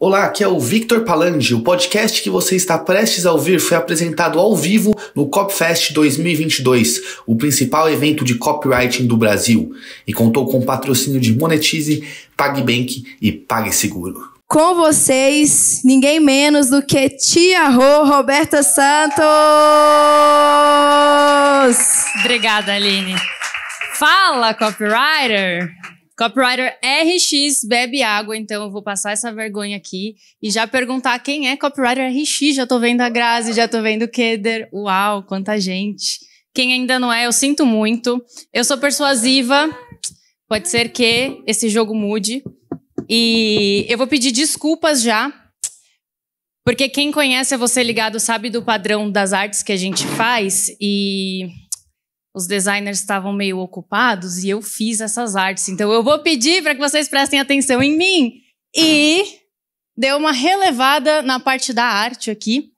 Olá, aqui é o Victor Palange. O podcast que você está prestes a ouvir foi apresentado ao vivo no CopFest 2022, o principal evento de copywriting do Brasil, e contou com o patrocínio de Monetize, PagBank e PagSeguro. Com vocês, ninguém menos do que Tia Rô Roberta Santos! Obrigada, Aline. Fala, copywriter! Copywriter RX bebe água, então eu vou passar essa vergonha aqui e já perguntar quem é Copywriter RX. Já tô vendo a Grazi, já tô vendo o Keder. Uau, quanta gente. Quem ainda não é, eu sinto muito. Eu sou persuasiva. Pode ser que esse jogo mude. E eu vou pedir desculpas já, porque quem conhece é você ligado sabe do padrão das artes que a gente faz e os designers estavam meio ocupados e eu fiz essas artes. Então eu vou pedir para que vocês prestem atenção em mim. E deu uma relevada na parte da arte aqui.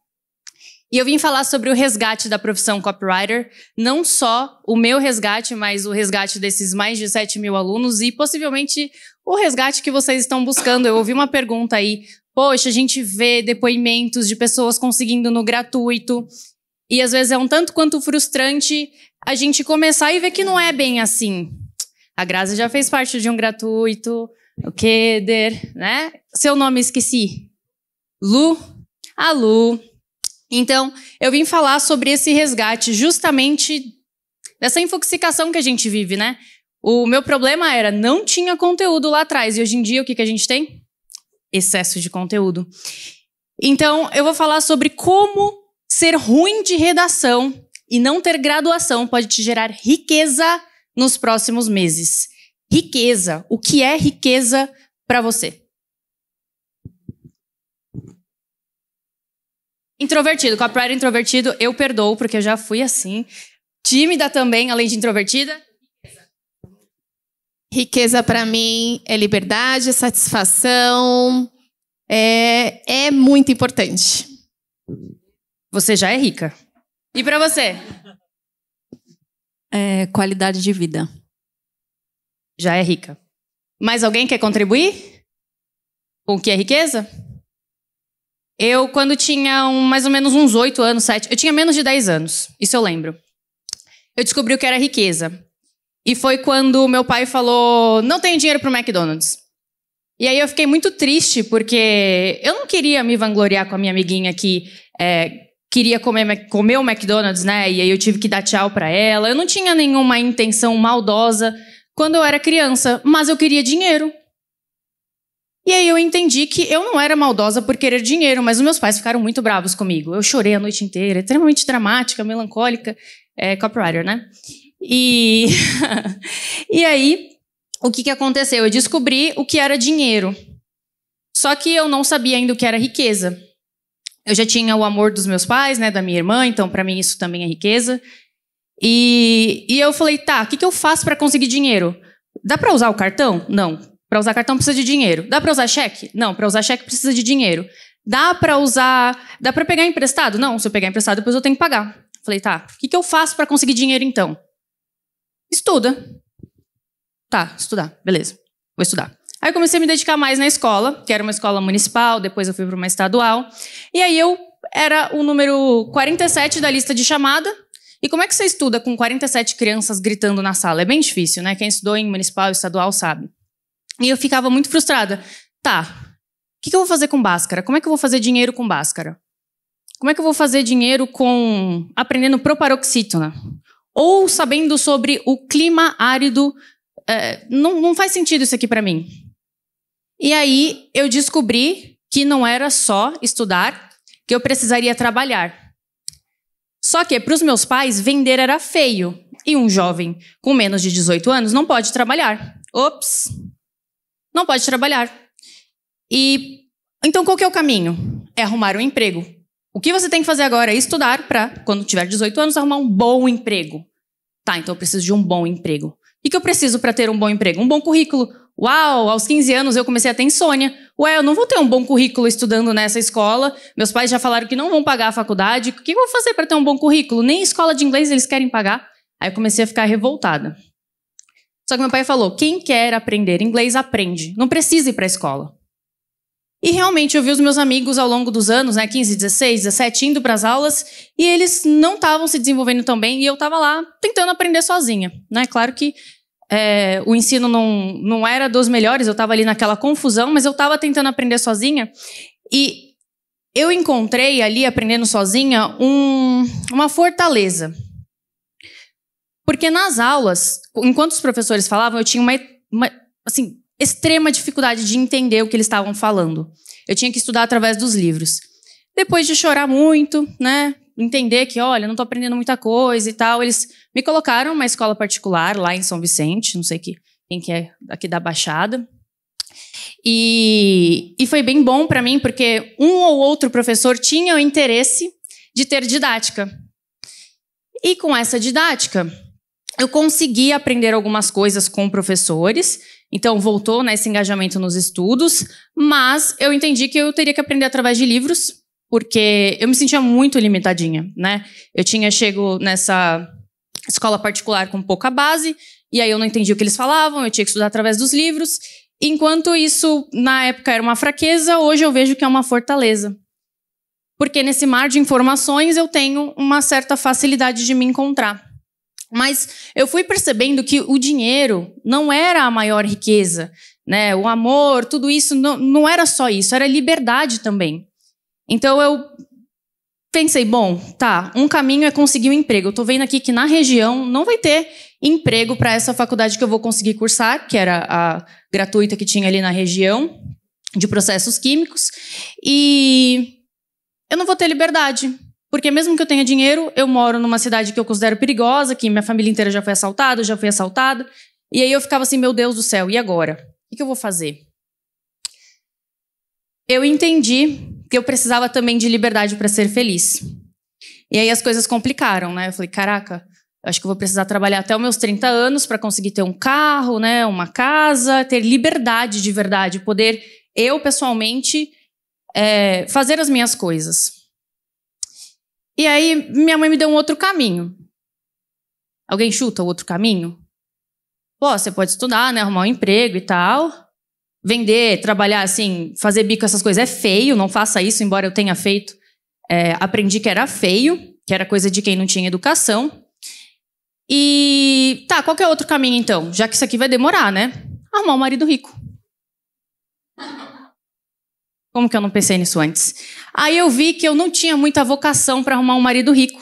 E eu vim falar sobre o resgate da profissão copywriter, não só o meu resgate, mas o resgate desses mais de 7 mil alunos e possivelmente o resgate que vocês estão buscando. Eu ouvi uma pergunta aí Poxa, a gente vê depoimentos de pessoas conseguindo no gratuito. E às vezes é um tanto quanto frustrante a gente começar e ver que não é bem assim. A Grazi já fez parte de um gratuito, o Keder, né? Seu nome esqueci. Lu. A Lu. Então, eu vim falar sobre esse resgate justamente dessa infoxicação que a gente vive, né? O meu problema era não tinha conteúdo lá atrás e hoje em dia o que, que a gente tem? Excesso de conteúdo. Então, eu vou falar sobre como Ser ruim de redação e não ter graduação pode te gerar riqueza nos próximos meses. Riqueza. O que é riqueza para você? Introvertido, copywriter introvertido, eu perdoo, porque eu já fui assim. Tímida também, além de introvertida. Riqueza para mim é liberdade, é satisfação. É, é muito importante você já é rica. E para você? É, qualidade de vida. Já é rica. Mais alguém quer contribuir? Com o que é riqueza? Eu, quando tinha um, mais ou menos uns oito anos, sete, eu tinha menos de dez anos, isso eu lembro. Eu descobri o que era riqueza. E foi quando meu pai falou: não tenho dinheiro para o McDonald's. E aí eu fiquei muito triste, porque eu não queria me vangloriar com a minha amiguinha que é, queria comer, comer o McDonald's, né? E aí eu tive que dar tchau para ela. Eu não tinha nenhuma intenção maldosa quando eu era criança, mas eu queria dinheiro. E aí eu entendi que eu não era maldosa por querer dinheiro, mas os meus pais ficaram muito bravos comigo. Eu chorei a noite inteira, extremamente dramática, melancólica, é, copywriter, né? E, e aí, o que, que aconteceu? Eu descobri o que era dinheiro. Só que eu não sabia ainda o que era riqueza. Eu já tinha o amor dos meus pais, né, da minha irmã, então para mim isso também é riqueza. E, e eu falei, tá, o que, que eu faço para conseguir dinheiro? Dá para usar o cartão? Não. Para usar cartão precisa de dinheiro. Dá para usar cheque? Não. Para usar cheque precisa de dinheiro. Dá para usar, dá para pegar emprestado? Não. Se eu pegar emprestado, depois eu tenho que pagar. Falei, tá. O que, que eu faço para conseguir dinheiro então? Estuda. Tá, estudar, beleza. Vou estudar. Aí eu comecei a me dedicar mais na escola, que era uma escola municipal, depois eu fui para uma estadual. E aí eu era o número 47 da lista de chamada. E como é que você estuda com 47 crianças gritando na sala? É bem difícil, né? Quem estudou em municipal e estadual sabe. E eu ficava muito frustrada. Tá, o que, que eu vou fazer com Bhaskara? Como é que eu vou fazer dinheiro com Bhaskara? Como é que eu vou fazer dinheiro com aprendendo proparoxítona? Ou sabendo sobre o clima árido? É, não, não faz sentido isso aqui para mim. E aí eu descobri que não era só estudar, que eu precisaria trabalhar. Só que para os meus pais vender era feio e um jovem com menos de 18 anos não pode trabalhar. Ops. Não pode trabalhar. E então qual que é o caminho? É arrumar um emprego. O que você tem que fazer agora é estudar para quando tiver 18 anos arrumar um bom emprego. Tá, então eu preciso de um bom emprego. E que eu preciso para ter um bom emprego? Um bom currículo, Uau, aos 15 anos eu comecei a ter insônia. Ué, eu não vou ter um bom currículo estudando nessa escola. Meus pais já falaram que não vão pagar a faculdade. O que eu vou fazer para ter um bom currículo? Nem escola de inglês eles querem pagar. Aí eu comecei a ficar revoltada. Só que meu pai falou: quem quer aprender inglês, aprende. Não precisa ir para a escola. E realmente eu vi os meus amigos ao longo dos anos, né, 15, 16, 17, indo para as aulas, e eles não estavam se desenvolvendo tão bem, e eu estava lá tentando aprender sozinha. Né? Claro que é, o ensino não, não era dos melhores, eu estava ali naquela confusão, mas eu estava tentando aprender sozinha. E eu encontrei ali, aprendendo sozinha, um, uma fortaleza. Porque nas aulas, enquanto os professores falavam, eu tinha uma, uma assim, extrema dificuldade de entender o que eles estavam falando. Eu tinha que estudar através dos livros. Depois de chorar muito, né? entender que, olha, não estou aprendendo muita coisa e tal. Eles me colocaram uma escola particular lá em São Vicente, não sei que, quem que é aqui da Baixada. E, e foi bem bom para mim, porque um ou outro professor tinha o interesse de ter didática. E com essa didática, eu consegui aprender algumas coisas com professores, então voltou né, engajamento nos estudos, mas eu entendi que eu teria que aprender através de livros, porque eu me sentia muito limitadinha, né? Eu tinha chego nessa escola particular com pouca base, e aí eu não entendi o que eles falavam, eu tinha que estudar através dos livros. Enquanto isso, na época, era uma fraqueza, hoje eu vejo que é uma fortaleza. Porque nesse mar de informações eu tenho uma certa facilidade de me encontrar. Mas eu fui percebendo que o dinheiro não era a maior riqueza, né? O amor, tudo isso não, não era só isso, era liberdade também. Então eu pensei, bom, tá, um caminho é conseguir um emprego. Eu tô vendo aqui que na região não vai ter emprego para essa faculdade que eu vou conseguir cursar, que era a gratuita que tinha ali na região de processos químicos, e eu não vou ter liberdade. Porque mesmo que eu tenha dinheiro, eu moro numa cidade que eu considero perigosa, que minha família inteira já foi assaltada, já foi assaltada. E aí eu ficava assim, meu Deus do céu, e agora? O que eu vou fazer? Eu entendi que eu precisava também de liberdade para ser feliz. E aí as coisas complicaram, né? Eu falei, caraca, acho que eu vou precisar trabalhar até os meus 30 anos para conseguir ter um carro, né, uma casa, ter liberdade de verdade, poder eu pessoalmente é, fazer as minhas coisas. E aí minha mãe me deu um outro caminho. Alguém chuta o outro caminho? Pô, você pode estudar, né, arrumar um emprego e tal vender, trabalhar assim, fazer bico, essas coisas. É feio, não faça isso, embora eu tenha feito. É, aprendi que era feio, que era coisa de quem não tinha educação. E tá, qual que é outro caminho então? Já que isso aqui vai demorar, né? Arrumar um marido rico. Como que eu não pensei nisso antes? Aí eu vi que eu não tinha muita vocação para arrumar um marido rico.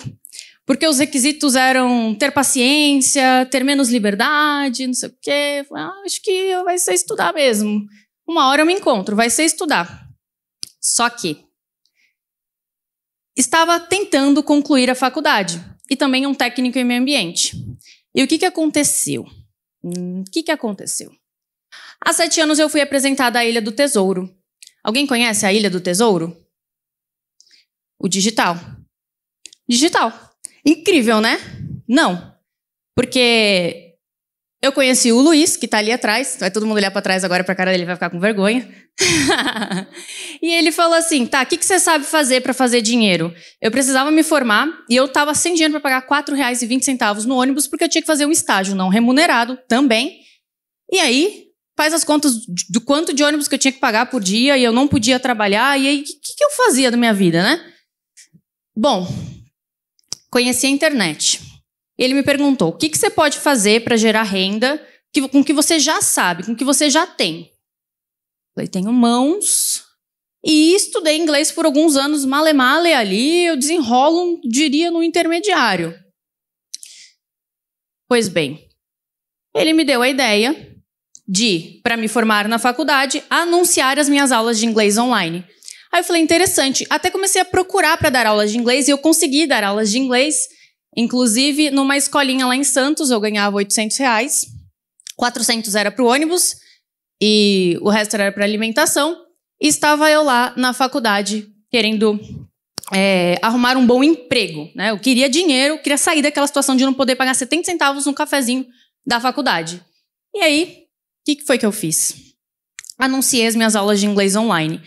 Porque os requisitos eram ter paciência, ter menos liberdade, não sei o quê. Falei, ah, acho que vai ser estudar mesmo. Uma hora eu me encontro, vai ser estudar. Só que estava tentando concluir a faculdade e também um técnico em meio ambiente. E o que, que aconteceu? Hum, o que, que aconteceu? Há sete anos eu fui apresentada à Ilha do Tesouro. Alguém conhece a Ilha do Tesouro? O digital. Digital. Incrível, né? Não. Porque eu conheci o Luiz, que está ali atrás. Vai todo mundo olhar para trás agora para a cara dele, vai ficar com vergonha. e ele falou assim: tá, o que, que você sabe fazer para fazer dinheiro? Eu precisava me formar e eu estava sem dinheiro para pagar R$ 4,20 no ônibus, porque eu tinha que fazer um estágio não remunerado também. E aí, faz as contas do quanto de ônibus que eu tinha que pagar por dia e eu não podia trabalhar. E aí, o que, que eu fazia da minha vida, né? Bom, Conheci a internet. Ele me perguntou: o que, que você pode fazer para gerar renda que, com o que você já sabe, com o que você já tem? Falei: tenho mãos e estudei inglês por alguns anos, male male ali, eu desenrolo, diria, no intermediário. Pois bem, ele me deu a ideia de, para me formar na faculdade, anunciar as minhas aulas de inglês online. Aí eu falei, interessante. Até comecei a procurar para dar aulas de inglês e eu consegui dar aulas de inglês. Inclusive, numa escolinha lá em Santos, eu ganhava 800 reais. 400 era para o ônibus e o resto era para alimentação. E estava eu lá na faculdade querendo é, arrumar um bom emprego. Né? Eu queria dinheiro, queria sair daquela situação de não poder pagar 70 centavos num cafezinho da faculdade. E aí, o que, que foi que eu fiz? Anunciei as minhas aulas de inglês online.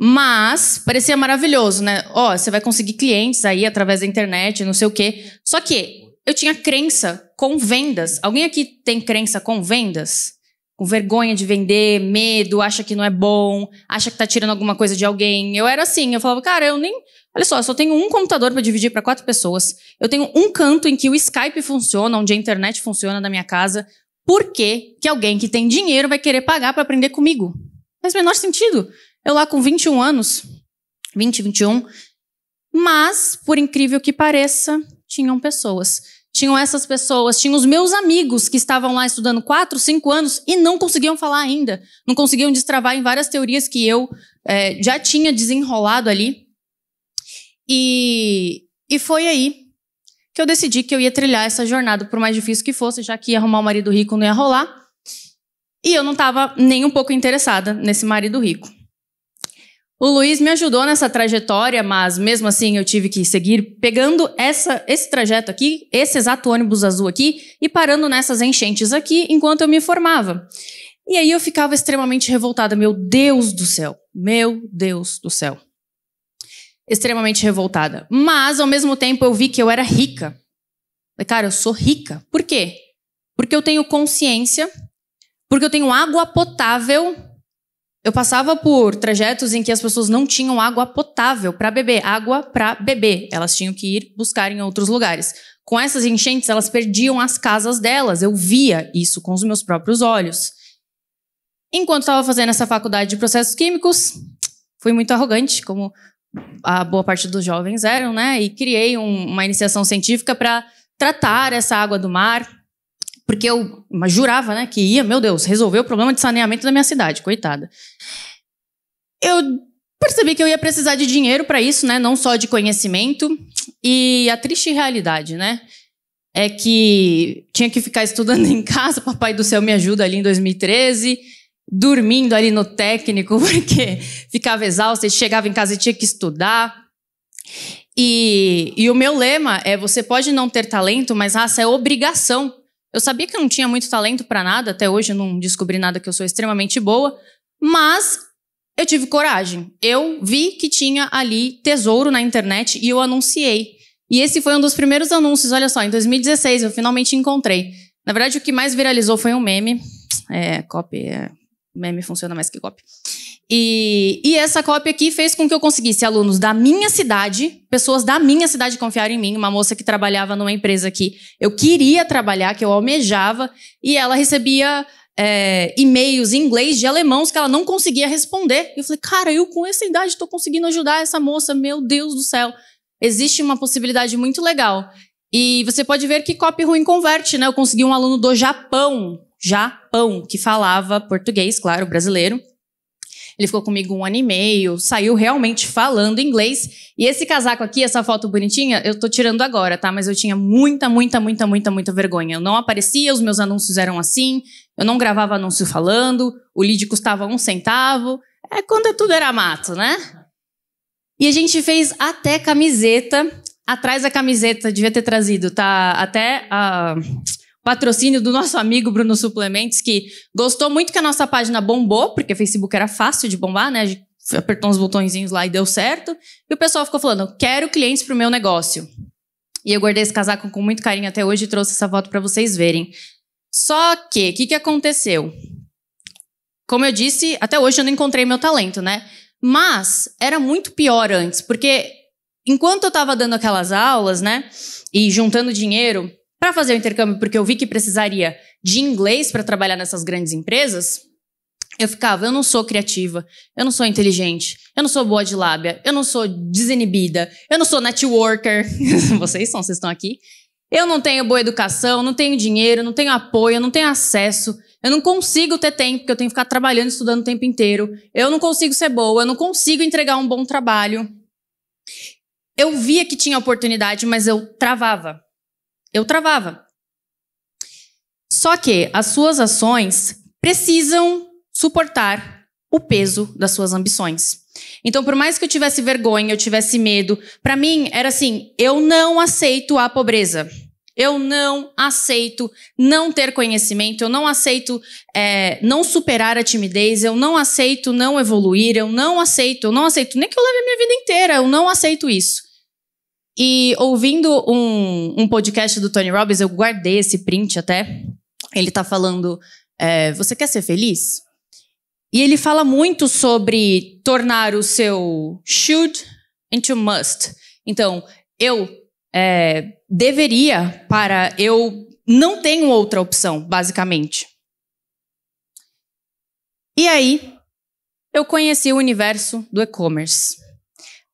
Mas parecia maravilhoso, né? Ó, oh, você vai conseguir clientes aí através da internet, não sei o quê. Só que eu tinha crença com vendas. Alguém aqui tem crença com vendas? Com vergonha de vender, medo, acha que não é bom, acha que tá tirando alguma coisa de alguém. Eu era assim, eu falava, cara, eu nem. Olha só, eu só tenho um computador para dividir para quatro pessoas. Eu tenho um canto em que o Skype funciona, onde a internet funciona na minha casa. Por que, alguém que tem dinheiro vai querer pagar para aprender comigo? Faz menor sentido. Eu lá com 21 anos, 20, 21, mas, por incrível que pareça, tinham pessoas. Tinham essas pessoas, tinham os meus amigos que estavam lá estudando 4, 5 anos e não conseguiam falar ainda. Não conseguiam destravar em várias teorias que eu é, já tinha desenrolado ali. E, e foi aí que eu decidi que eu ia trilhar essa jornada, por mais difícil que fosse, já que arrumar um marido rico não ia rolar. E eu não estava nem um pouco interessada nesse marido rico. O Luiz me ajudou nessa trajetória, mas mesmo assim eu tive que seguir pegando essa, esse trajeto aqui, esse exato ônibus azul aqui, e parando nessas enchentes aqui enquanto eu me formava. E aí eu ficava extremamente revoltada. Meu Deus do céu! Meu Deus do céu! Extremamente revoltada. Mas, ao mesmo tempo, eu vi que eu era rica. Falei, cara, eu sou rica. Por quê? Porque eu tenho consciência, porque eu tenho água potável eu passava por trajetos em que as pessoas não tinham água potável para beber, água para beber. Elas tinham que ir buscar em outros lugares. Com essas enchentes, elas perdiam as casas delas. Eu via isso com os meus próprios olhos. Enquanto estava fazendo essa faculdade de processos químicos, fui muito arrogante, como a boa parte dos jovens eram, né? E criei um, uma iniciação científica para tratar essa água do mar, porque eu jurava, né, que ia, meu Deus, resolver o problema de saneamento da minha cidade, coitada. Eu percebi que eu ia precisar de dinheiro para isso, né, não só de conhecimento. E a triste realidade, né, é que tinha que ficar estudando em casa, papai do céu me ajuda ali em 2013, dormindo ali no técnico, porque ficava exausta e chegava em casa e tinha que estudar. E, e o meu lema é: você pode não ter talento, mas raça é obrigação eu sabia que eu não tinha muito talento para nada, até hoje eu não descobri nada que eu sou extremamente boa, mas eu tive coragem. Eu vi que tinha ali tesouro na internet e eu anunciei. E esse foi um dos primeiros anúncios, olha só, em 2016 eu finalmente encontrei. Na verdade, o que mais viralizou foi um meme. É, copy, é, meme funciona mais que copy. E, e, essa cópia aqui fez com que eu conseguisse alunos da minha cidade, pessoas da minha cidade confiar em mim, uma moça que trabalhava numa empresa que eu queria trabalhar, que eu almejava, e ela recebia é, e-mails em inglês de alemãos que ela não conseguia responder. eu falei, cara, eu com essa idade estou conseguindo ajudar essa moça, meu Deus do céu. Existe uma possibilidade muito legal. E você pode ver que cópia ruim converte, né? Eu consegui um aluno do Japão, Japão, que falava português, claro, brasileiro. Ele ficou comigo um ano e meio, saiu realmente falando inglês. E esse casaco aqui, essa foto bonitinha, eu tô tirando agora, tá? Mas eu tinha muita, muita, muita, muita, muita vergonha. Eu não aparecia, os meus anúncios eram assim, eu não gravava anúncio falando, o lead custava um centavo. É quando é tudo era mato, né? E a gente fez até camiseta. Atrás da camiseta, devia ter trazido, tá? Até a. Uh patrocínio do nosso amigo Bruno Suplementos, que gostou muito que a nossa página bombou, porque Facebook era fácil de bombar, né? A gente apertou uns botõezinhos lá e deu certo. E o pessoal ficou falando: quero clientes para o meu negócio. E eu guardei esse casaco com muito carinho até hoje e trouxe essa foto para vocês verem. Só que, o que, que aconteceu? Como eu disse, até hoje eu não encontrei meu talento, né? Mas era muito pior antes, porque enquanto eu estava dando aquelas aulas, né, e juntando dinheiro, para fazer o intercâmbio, porque eu vi que precisaria de inglês para trabalhar nessas grandes empresas, eu ficava, eu não sou criativa, eu não sou inteligente, eu não sou boa de lábia, eu não sou desinibida, eu não sou networker. vocês são, vocês estão aqui. Eu não tenho boa educação, não tenho dinheiro, não tenho apoio, não tenho acesso. Eu não consigo ter tempo, porque eu tenho que ficar trabalhando, e estudando o tempo inteiro. Eu não consigo ser boa, eu não consigo entregar um bom trabalho. Eu via que tinha oportunidade, mas eu travava eu travava. Só que as suas ações precisam suportar o peso das suas ambições. Então, por mais que eu tivesse vergonha, eu tivesse medo, para mim era assim: eu não aceito a pobreza. Eu não aceito não ter conhecimento, eu não aceito é, não superar a timidez, eu não aceito não evoluir, eu não aceito, eu não aceito, nem que eu leve a minha vida inteira, eu não aceito isso. E ouvindo um, um podcast do Tony Robbins, eu guardei esse print até. Ele tá falando: é, Você quer ser feliz? E ele fala muito sobre tornar o seu should into must. Então, eu é, deveria para eu não tenho outra opção, basicamente. E aí, eu conheci o universo do e-commerce.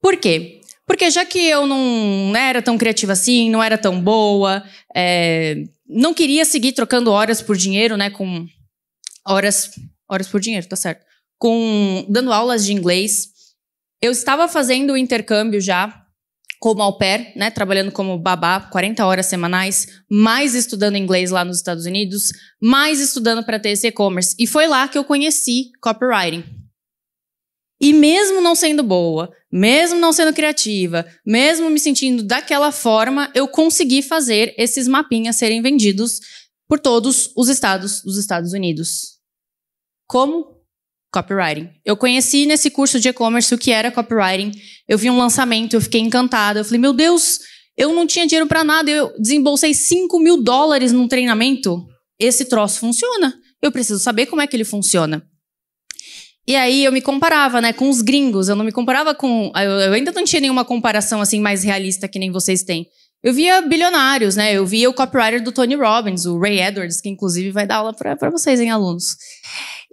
Por quê? Porque já que eu não né, era tão criativa assim, não era tão boa, é, não queria seguir trocando horas por dinheiro, né? Com horas, horas por dinheiro, tá certo? Com dando aulas de inglês, eu estava fazendo o intercâmbio já como au pair, né? Trabalhando como babá, 40 horas semanais, mais estudando inglês lá nos Estados Unidos, mais estudando para ter esse e-commerce. E foi lá que eu conheci copywriting. E mesmo não sendo boa, mesmo não sendo criativa, mesmo me sentindo daquela forma, eu consegui fazer esses mapinhas serem vendidos por todos os estados dos Estados Unidos. Como? Copywriting. Eu conheci nesse curso de e-commerce o que era copywriting. Eu vi um lançamento, eu fiquei encantada. Eu falei, meu Deus, eu não tinha dinheiro para nada. Eu desembolsei 5 mil dólares num treinamento. Esse troço funciona. Eu preciso saber como é que ele funciona. E aí eu me comparava, né, com os gringos. Eu não me comparava com. Eu, eu ainda não tinha nenhuma comparação assim mais realista que nem vocês têm. Eu via bilionários, né? Eu via o copywriter do Tony Robbins, o Ray Edwards, que inclusive vai dar aula para vocês, em alunos.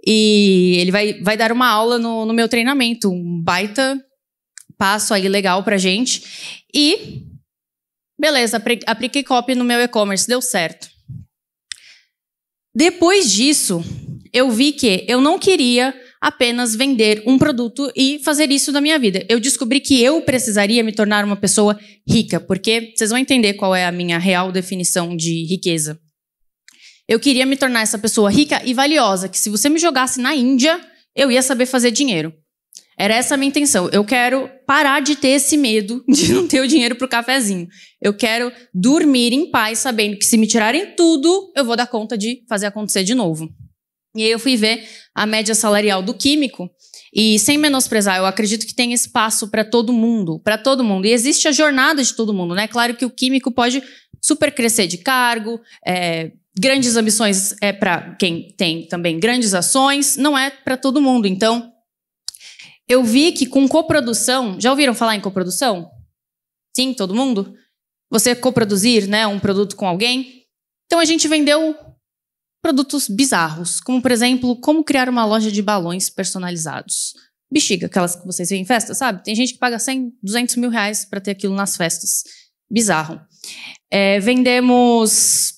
E ele vai, vai dar uma aula no, no meu treinamento, um baita passo aí legal pra gente. E, beleza, apliquei copy no meu e-commerce, deu certo. Depois disso, eu vi que eu não queria apenas vender um produto e fazer isso da minha vida. Eu descobri que eu precisaria me tornar uma pessoa rica, porque vocês vão entender qual é a minha real definição de riqueza. Eu queria me tornar essa pessoa rica e valiosa, que se você me jogasse na Índia, eu ia saber fazer dinheiro. Era essa a minha intenção. Eu quero parar de ter esse medo de não ter o dinheiro para o cafezinho. Eu quero dormir em paz, sabendo que se me tirarem tudo, eu vou dar conta de fazer acontecer de novo. E aí eu fui ver a média salarial do químico e sem menosprezar, eu acredito que tem espaço para todo mundo, para todo mundo. E existe a jornada de todo mundo, né? Claro que o químico pode super crescer de cargo, é, grandes ambições é para quem tem também grandes ações, não é para todo mundo. Então, eu vi que com coprodução, já ouviram falar em coprodução? Sim, todo mundo? Você coproduzir, né, um produto com alguém? Então a gente vendeu produtos bizarros, como por exemplo, como criar uma loja de balões personalizados. Bexiga, aquelas que vocês veem em festa, sabe? Tem gente que paga 100, 200 mil reais para ter aquilo nas festas. Bizarro. É, vendemos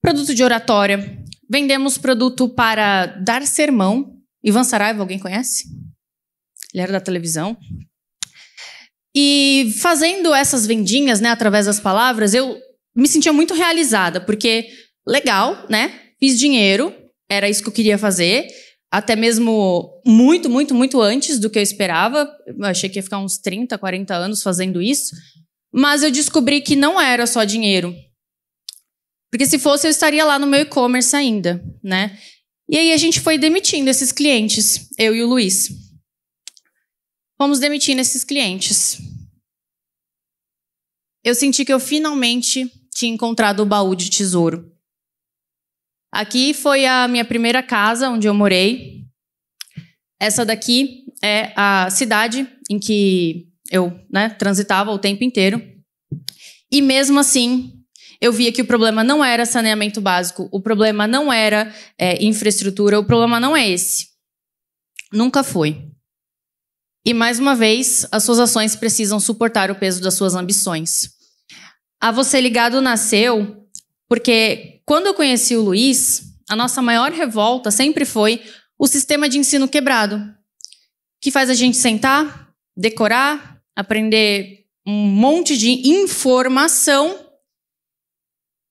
produto de oratória, vendemos produto para dar sermão. Ivan Saraiva, alguém conhece? Ele era da televisão. E fazendo essas vendinhas, né, através das palavras, eu me sentia muito realizada, porque legal, né? Fiz dinheiro, era isso que eu queria fazer. Até mesmo muito, muito, muito antes do que eu esperava. Eu achei que ia ficar uns 30, 40 anos fazendo isso. Mas eu descobri que não era só dinheiro. Porque se fosse, eu estaria lá no meu e-commerce ainda, né? E aí a gente foi demitindo esses clientes, eu e o Luiz. Fomos demitindo esses clientes. Eu senti que eu finalmente tinha encontrado o baú de tesouro. Aqui foi a minha primeira casa onde eu morei. Essa daqui é a cidade em que eu né, transitava o tempo inteiro. E mesmo assim, eu via que o problema não era saneamento básico, o problema não era é, infraestrutura, o problema não é esse. Nunca foi. E mais uma vez, as suas ações precisam suportar o peso das suas ambições. A Você Ligado nasceu porque quando eu conheci o Luiz, a nossa maior revolta sempre foi o sistema de ensino quebrado, que faz a gente sentar, decorar, aprender um monte de informação.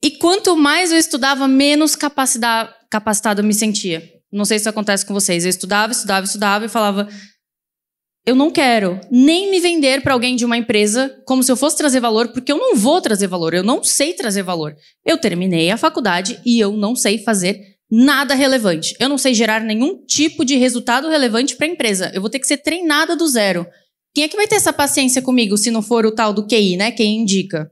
E quanto mais eu estudava, menos capacitado eu me sentia. Não sei se acontece com vocês. Eu estudava, estudava, estudava e falava: eu não quero nem me vender para alguém de uma empresa como se eu fosse trazer valor, porque eu não vou trazer valor, eu não sei trazer valor. Eu terminei a faculdade e eu não sei fazer nada relevante. Eu não sei gerar nenhum tipo de resultado relevante para a empresa. Eu vou ter que ser treinada do zero. Quem é que vai ter essa paciência comigo se não for o tal do QI, né? Quem indica?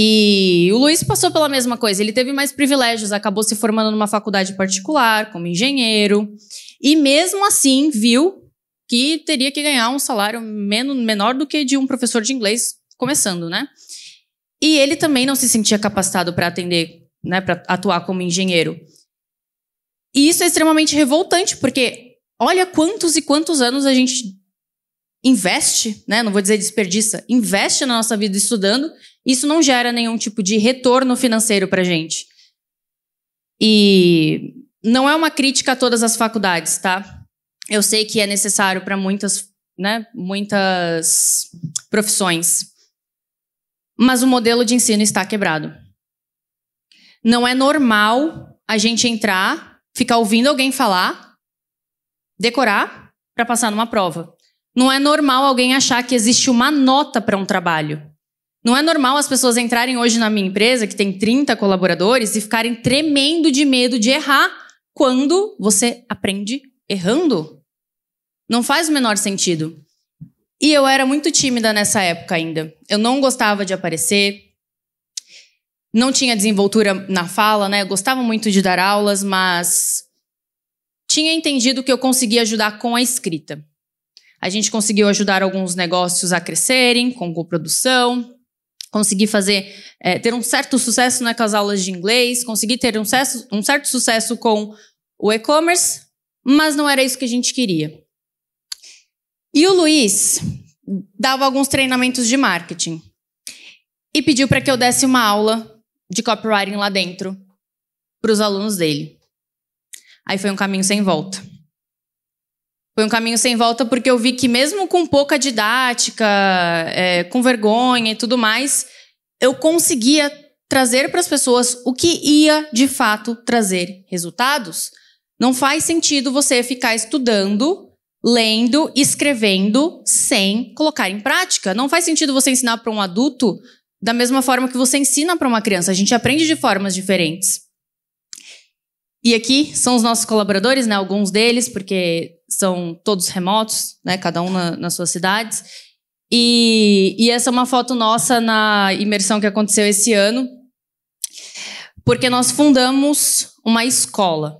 E o Luiz passou pela mesma coisa. Ele teve mais privilégios, acabou se formando numa faculdade particular, como engenheiro. E mesmo assim, viu que teria que ganhar um salário men menor do que de um professor de inglês começando, né? E ele também não se sentia capacitado para atender, né, para atuar como engenheiro. E isso é extremamente revoltante, porque olha quantos e quantos anos a gente investe, né, não vou dizer desperdiça, investe na nossa vida estudando, isso não gera nenhum tipo de retorno financeiro para gente. E não é uma crítica a todas as faculdades, tá? eu sei que é necessário para muitas, né, muitas profissões. Mas o modelo de ensino está quebrado. Não é normal a gente entrar, ficar ouvindo alguém falar, decorar para passar numa prova. Não é normal alguém achar que existe uma nota para um trabalho. Não é normal as pessoas entrarem hoje na minha empresa, que tem 30 colaboradores, e ficarem tremendo de medo de errar quando você aprende errando. Não faz o menor sentido. E eu era muito tímida nessa época ainda. Eu não gostava de aparecer, não tinha desenvoltura na fala, né? Eu gostava muito de dar aulas, mas tinha entendido que eu conseguia ajudar com a escrita. A gente conseguiu ajudar alguns negócios a crescerem com coprodução, consegui fazer é, ter um certo sucesso né, com as aulas de inglês, consegui ter um, um certo sucesso com o e-commerce, mas não era isso que a gente queria. E o Luiz dava alguns treinamentos de marketing e pediu para que eu desse uma aula de copywriting lá dentro para os alunos dele. Aí foi um caminho sem volta. Foi um caminho sem volta porque eu vi que, mesmo com pouca didática, é, com vergonha e tudo mais, eu conseguia trazer para as pessoas o que ia de fato trazer resultados. Não faz sentido você ficar estudando lendo, escrevendo, sem colocar em prática. Não faz sentido você ensinar para um adulto da mesma forma que você ensina para uma criança. A gente aprende de formas diferentes. E aqui são os nossos colaboradores, né? Alguns deles, porque são todos remotos, né? Cada um na, nas suas cidades. E, e essa é uma foto nossa na imersão que aconteceu esse ano, porque nós fundamos uma escola.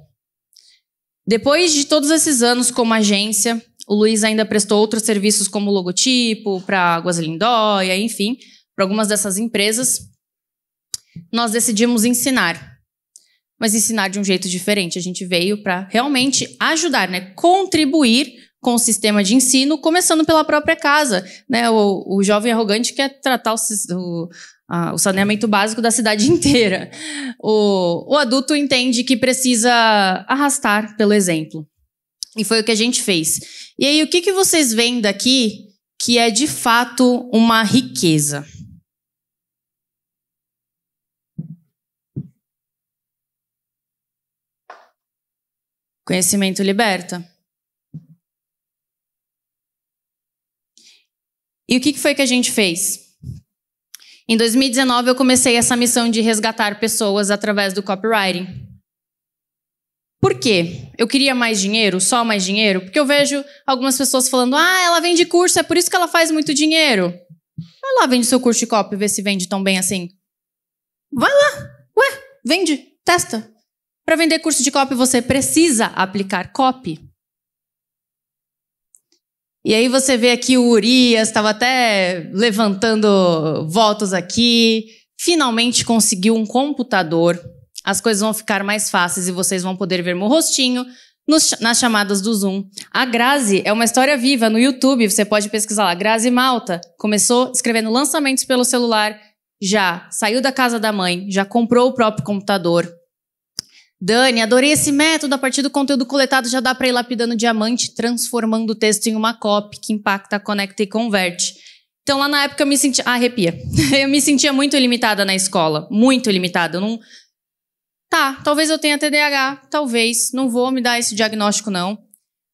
Depois de todos esses anos como agência, o Luiz ainda prestou outros serviços como logotipo, para Águas Lindóia, enfim, para algumas dessas empresas. Nós decidimos ensinar, mas ensinar de um jeito diferente. A gente veio para realmente ajudar, né? contribuir com o sistema de ensino, começando pela própria casa. Né? O, o jovem arrogante quer tratar o, o ah, o saneamento básico da cidade inteira. O, o adulto entende que precisa arrastar pelo exemplo. E foi o que a gente fez. E aí, o que, que vocês veem daqui que é de fato uma riqueza? Conhecimento liberta. E o que, que foi que a gente fez? Em 2019, eu comecei essa missão de resgatar pessoas através do copywriting. Por quê? Eu queria mais dinheiro, só mais dinheiro? Porque eu vejo algumas pessoas falando: ah, ela vende curso, é por isso que ela faz muito dinheiro. Vai lá, vende seu curso de copy, vê se vende tão bem assim. Vai lá, ué, vende, testa. Para vender curso de copy, você precisa aplicar copy. E aí você vê aqui o Urias, estava até levantando votos aqui, finalmente conseguiu um computador. As coisas vão ficar mais fáceis e vocês vão poder ver meu rostinho nos, nas chamadas do Zoom. A Grazi é uma história viva no YouTube, você pode pesquisar lá. Grazi Malta começou escrevendo lançamentos pelo celular, já saiu da casa da mãe, já comprou o próprio computador, Dani, adorei esse método. A partir do conteúdo coletado já dá para ir lapidando diamante, transformando o texto em uma copy que impacta, conecta e converte. Então lá na época eu me sentia. Ah, arrepia. eu me sentia muito limitada na escola. Muito limitada. Eu não. Tá, talvez eu tenha TDAH, talvez. Não vou me dar esse diagnóstico, não.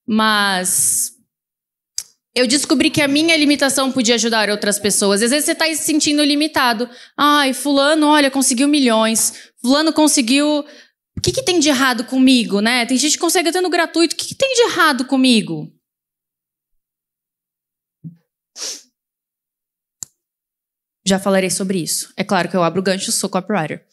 Mas eu descobri que a minha limitação podia ajudar outras pessoas. Às vezes você está se sentindo limitado. Ai, fulano, olha, conseguiu milhões. Fulano conseguiu o que, que tem de errado comigo, né? Tem gente que consegue até no gratuito. O que, que tem de errado comigo? Já falarei sobre isso. É claro que eu abro o gancho, sou copywriter.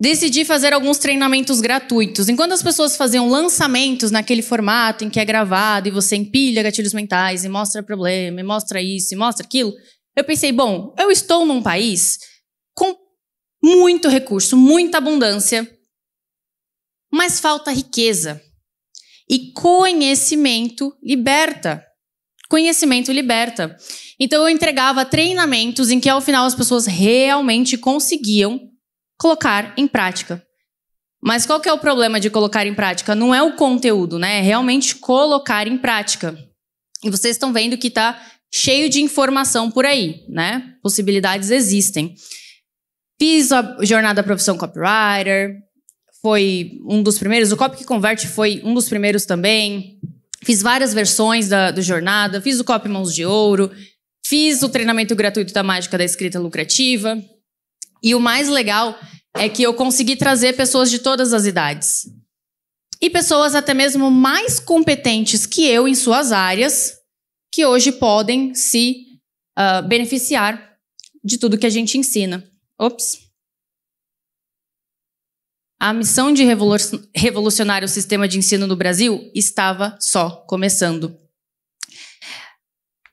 Decidi fazer alguns treinamentos gratuitos. Enquanto as pessoas faziam lançamentos naquele formato em que é gravado e você empilha gatilhos mentais e mostra problema, e mostra isso, e mostra aquilo, eu pensei, bom, eu estou num país com muito recurso, muita abundância, mas falta riqueza. E conhecimento liberta. Conhecimento liberta. Então eu entregava treinamentos em que ao final as pessoas realmente conseguiam colocar em prática. Mas qual que é o problema de colocar em prática? Não é o conteúdo, né? É realmente colocar em prática. E vocês estão vendo que está cheio de informação por aí, né? Possibilidades existem. Fiz a jornada profissão copywriter, foi um dos primeiros. O Copy que Converte foi um dos primeiros também. Fiz várias versões da, do Jornada. Fiz o Copy Mãos de Ouro. Fiz o treinamento gratuito da mágica da escrita lucrativa. E o mais legal é que eu consegui trazer pessoas de todas as idades. E pessoas até mesmo mais competentes que eu em suas áreas, que hoje podem se uh, beneficiar de tudo que a gente ensina. Ops. A missão de revolucionar o sistema de ensino no Brasil estava só começando.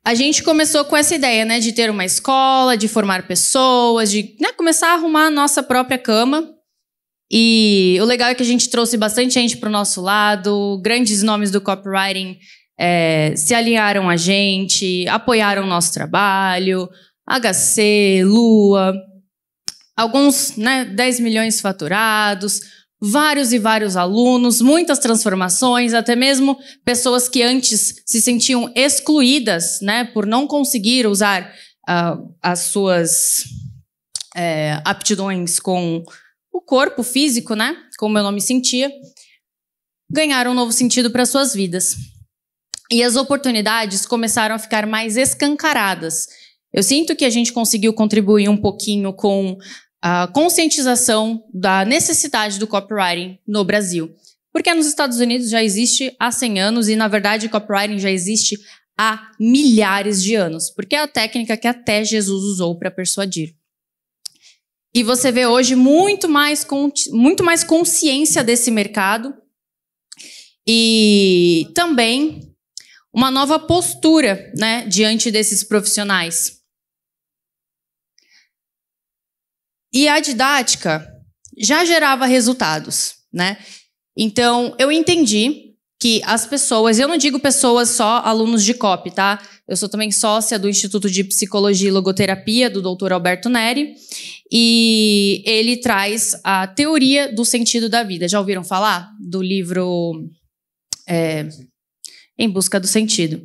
A gente começou com essa ideia, né, de ter uma escola, de formar pessoas, de né, começar a arrumar a nossa própria cama. E o legal é que a gente trouxe bastante gente para o nosso lado, grandes nomes do copywriting é, se alinharam a gente, apoiaram o nosso trabalho, HC, Lua, alguns né, 10 milhões faturados, vários e vários alunos, muitas transformações, até mesmo pessoas que antes se sentiam excluídas né, por não conseguir usar uh, as suas é, aptidões com o corpo físico, né, como eu não me sentia, ganharam um novo sentido para suas vidas. E as oportunidades começaram a ficar mais escancaradas. Eu sinto que a gente conseguiu contribuir um pouquinho com a conscientização da necessidade do copywriting no Brasil. Porque nos Estados Unidos já existe há 100 anos e, na verdade, copywriting já existe há milhares de anos, porque é a técnica que até Jesus usou para persuadir. E você vê hoje muito mais, muito mais consciência desse mercado e também uma nova postura né, diante desses profissionais. E a didática já gerava resultados, né? Então, eu entendi que as pessoas, eu não digo pessoas só alunos de COP, tá? Eu sou também sócia do Instituto de Psicologia e Logoterapia do Dr. Alberto Neri, e ele traz a teoria do sentido da vida. Já ouviram falar do livro é, Em Busca do Sentido?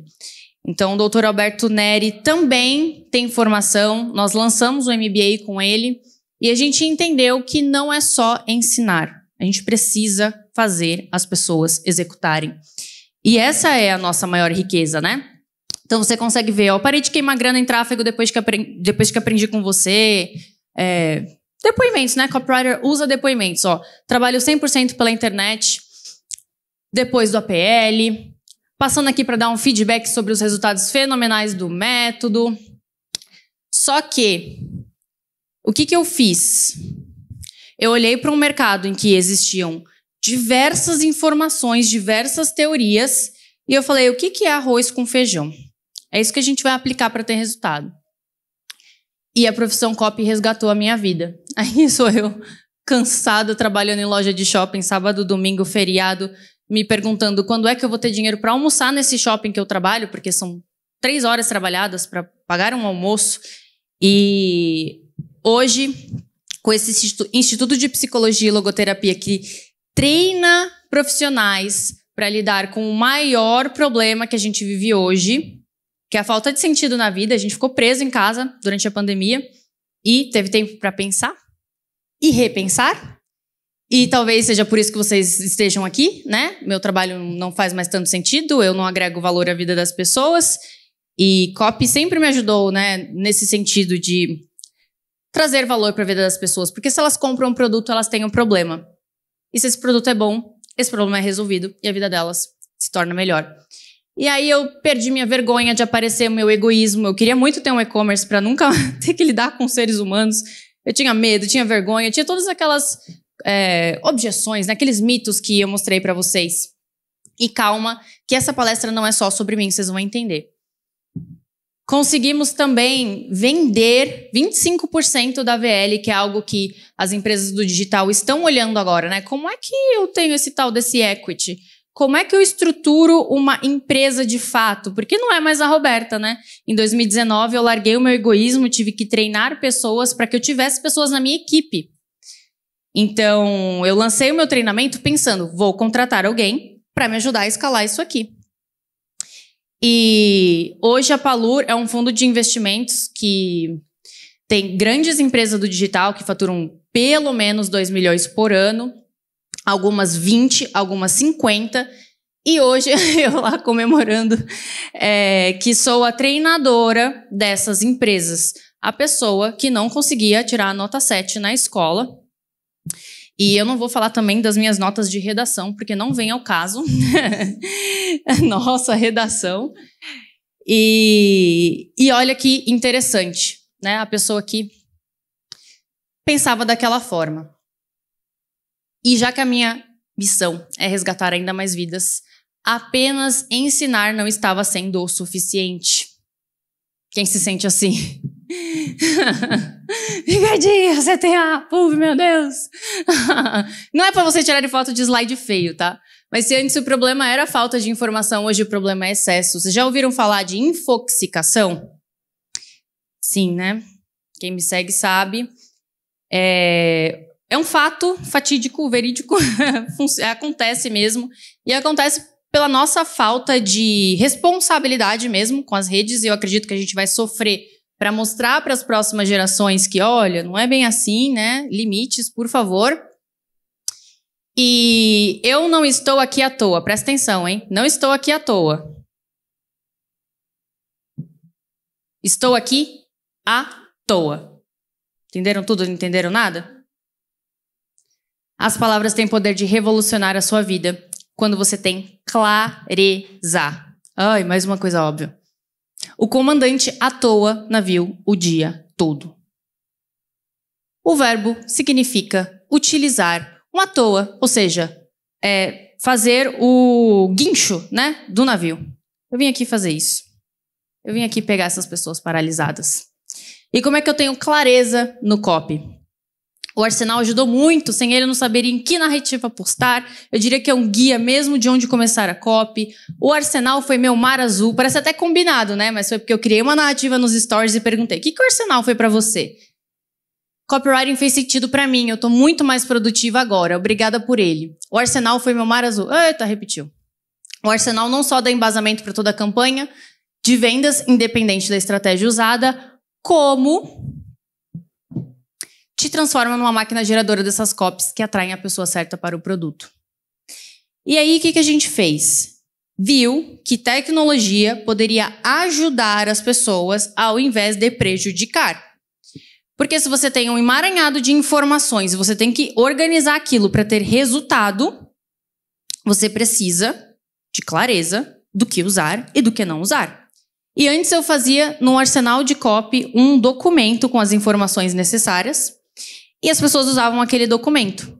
Então, o Dr. Alberto Neri também tem formação. Nós lançamos o MBA com ele e a gente entendeu que não é só ensinar, a gente precisa fazer as pessoas executarem. E essa é a nossa maior riqueza, né? Então você consegue ver, ó, parei de queimar grana em tráfego depois que, aprendi, depois que aprendi com você. É, depoimentos, né? Copywriter usa depoimentos, ó. Trabalho 100% pela internet, depois do APL, passando aqui para dar um feedback sobre os resultados fenomenais do método. Só que o que, que eu fiz? Eu olhei para um mercado em que existiam diversas informações, diversas teorias, e eu falei: o que, que é arroz com feijão? É isso que a gente vai aplicar para ter resultado. E a profissão copy resgatou a minha vida. Aí sou eu, cansada, trabalhando em loja de shopping, sábado, domingo, feriado, me perguntando quando é que eu vou ter dinheiro para almoçar nesse shopping que eu trabalho, porque são três horas trabalhadas para pagar um almoço. E Hoje, com esse Instituto de Psicologia e Logoterapia que treina profissionais para lidar com o maior problema que a gente vive hoje, que é a falta de sentido na vida. A gente ficou preso em casa durante a pandemia e teve tempo para pensar e repensar. E talvez seja por isso que vocês estejam aqui, né? Meu trabalho não faz mais tanto sentido, eu não agrego valor à vida das pessoas. E COP sempre me ajudou, né, nesse sentido de trazer valor para a vida das pessoas. Porque se elas compram um produto, elas têm um problema. E se esse produto é bom, esse problema é resolvido e a vida delas se torna melhor. E aí eu perdi minha vergonha de aparecer, meu egoísmo. Eu queria muito ter um e-commerce para nunca ter que lidar com seres humanos. Eu tinha medo, tinha vergonha, tinha todas aquelas é, objeções, né? aqueles mitos que eu mostrei para vocês. E calma, que essa palestra não é só sobre mim, vocês vão entender. Conseguimos também vender 25% da VL, que é algo que as empresas do digital estão olhando agora, né? Como é que eu tenho esse tal desse equity? Como é que eu estruturo uma empresa de fato? Porque não é mais a Roberta, né? Em 2019 eu larguei o meu egoísmo, tive que treinar pessoas para que eu tivesse pessoas na minha equipe. Então, eu lancei o meu treinamento pensando, vou contratar alguém para me ajudar a escalar isso aqui. E hoje a Palur é um fundo de investimentos que tem grandes empresas do digital que faturam pelo menos 2 milhões por ano, algumas 20, algumas 50. E hoje eu lá comemorando é, que sou a treinadora dessas empresas, a pessoa que não conseguia tirar a nota 7 na escola. E eu não vou falar também das minhas notas de redação, porque não vem ao caso. Nossa redação. E, e olha que interessante, né? A pessoa que pensava daquela forma. E já que a minha missão é resgatar ainda mais vidas, apenas ensinar não estava sendo o suficiente. Quem se sente assim? você tem a, PUB, meu Deus. Não é para você tirar foto de slide feio, tá? Mas se antes o problema era falta de informação, hoje o problema é excesso. Vocês já ouviram falar de infoxicação? Sim, né? Quem me segue sabe. É, é um fato fatídico, verídico, acontece mesmo. E acontece pela nossa falta de responsabilidade mesmo com as redes. Eu acredito que a gente vai sofrer para mostrar para as próximas gerações que, olha, não é bem assim, né? Limites, por favor. E eu não estou aqui à toa, presta atenção, hein? Não estou aqui à toa. Estou aqui à toa. Entenderam tudo? Não entenderam nada? As palavras têm poder de revolucionar a sua vida quando você tem clareza. Ai, mais uma coisa óbvia. O comandante à toa navio o dia todo. O verbo significa utilizar um à toa, ou seja, é fazer o guincho, né, do navio. Eu vim aqui fazer isso. Eu vim aqui pegar essas pessoas paralisadas. E como é que eu tenho clareza no copy? O Arsenal ajudou muito, sem ele eu não saberia em que narrativa apostar. Eu diria que é um guia mesmo de onde começar a copy. O Arsenal foi meu mar azul, parece até combinado, né? Mas foi porque eu criei uma narrativa nos stories e perguntei: o que, que o Arsenal foi para você? Copywriting fez sentido para mim, eu tô muito mais produtiva agora, obrigada por ele. O Arsenal foi meu mar azul. Eita, repetiu. O Arsenal não só dá embasamento para toda a campanha de vendas, independente da estratégia usada, como te transforma numa máquina geradora dessas copies que atraem a pessoa certa para o produto. E aí, o que, que a gente fez? Viu que tecnologia poderia ajudar as pessoas ao invés de prejudicar. Porque se você tem um emaranhado de informações e você tem que organizar aquilo para ter resultado, você precisa de clareza do que usar e do que não usar. E antes eu fazia no arsenal de copy um documento com as informações necessárias. E as pessoas usavam aquele documento.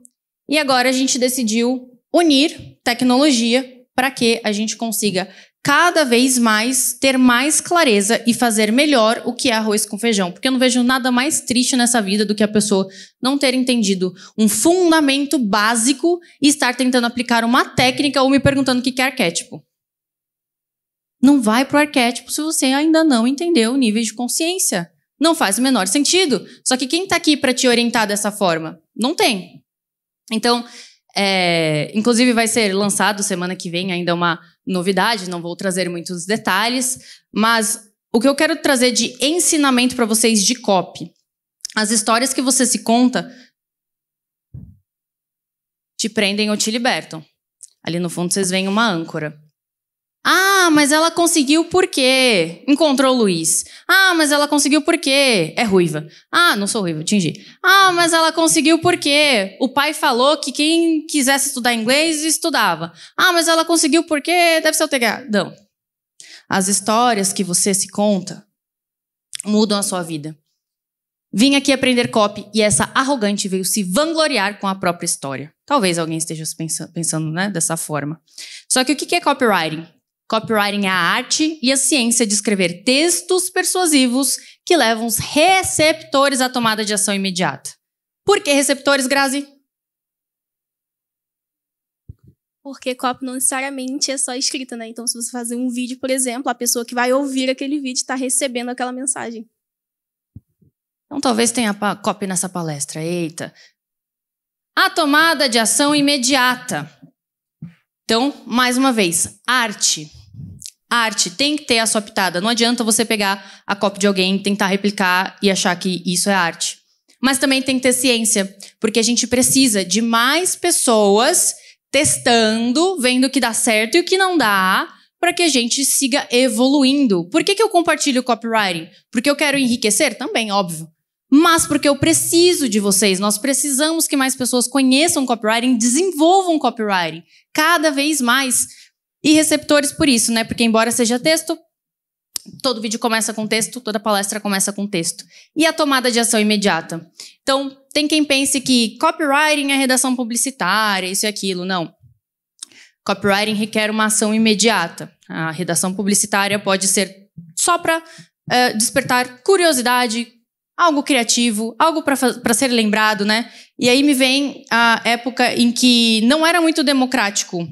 E agora a gente decidiu unir tecnologia para que a gente consiga cada vez mais ter mais clareza e fazer melhor o que é arroz com feijão. Porque eu não vejo nada mais triste nessa vida do que a pessoa não ter entendido um fundamento básico e estar tentando aplicar uma técnica ou me perguntando o que é arquétipo. Não vai para o arquétipo se você ainda não entendeu o nível de consciência. Não faz o menor sentido. Só que quem está aqui para te orientar dessa forma? Não tem. Então, é, inclusive vai ser lançado semana que vem ainda é uma novidade, não vou trazer muitos detalhes, mas o que eu quero trazer de ensinamento para vocês de copy. As histórias que você se conta te prendem ou te libertam. Ali no fundo vocês veem uma âncora. Ah, mas ela conseguiu porque encontrou o Luiz. Ah, mas ela conseguiu porque é ruiva. Ah, não sou ruiva, tingi. Ah, mas ela conseguiu porque o pai falou que quem quisesse estudar inglês estudava. Ah, mas ela conseguiu porque deve ser o TGA. Não. As histórias que você se conta mudam a sua vida. Vim aqui aprender copy e essa arrogante veio se vangloriar com a própria história. Talvez alguém esteja pensando né, dessa forma. Só que o que é copywriting? Copywriting é a arte e a ciência de escrever textos persuasivos que levam os receptores à tomada de ação imediata. Por que receptores, Grazi? Porque copy não necessariamente é só escrita, né? Então, se você fazer um vídeo, por exemplo, a pessoa que vai ouvir aquele vídeo está recebendo aquela mensagem. Então, talvez tenha copy nessa palestra. Eita. A tomada de ação imediata. Então, mais uma vez, arte. Arte tem que ter a sua pitada. Não adianta você pegar a cópia de alguém, tentar replicar e achar que isso é arte. Mas também tem que ter ciência, porque a gente precisa de mais pessoas testando, vendo o que dá certo e o que não dá, para que a gente siga evoluindo. Por que, que eu compartilho copywriting? Porque eu quero enriquecer? Também, óbvio mas porque eu preciso de vocês. Nós precisamos que mais pessoas conheçam copywriting, desenvolvam copywriting cada vez mais. E receptores por isso, né? Porque embora seja texto, todo vídeo começa com texto, toda palestra começa com texto. E a tomada de ação imediata. Então, tem quem pense que copywriting é redação publicitária, isso e aquilo. Não. Copywriting requer uma ação imediata. A redação publicitária pode ser só para uh, eh, despertar curiosidade, algo criativo, algo para ser lembrado, né? E aí me vem a época em que não era muito democrático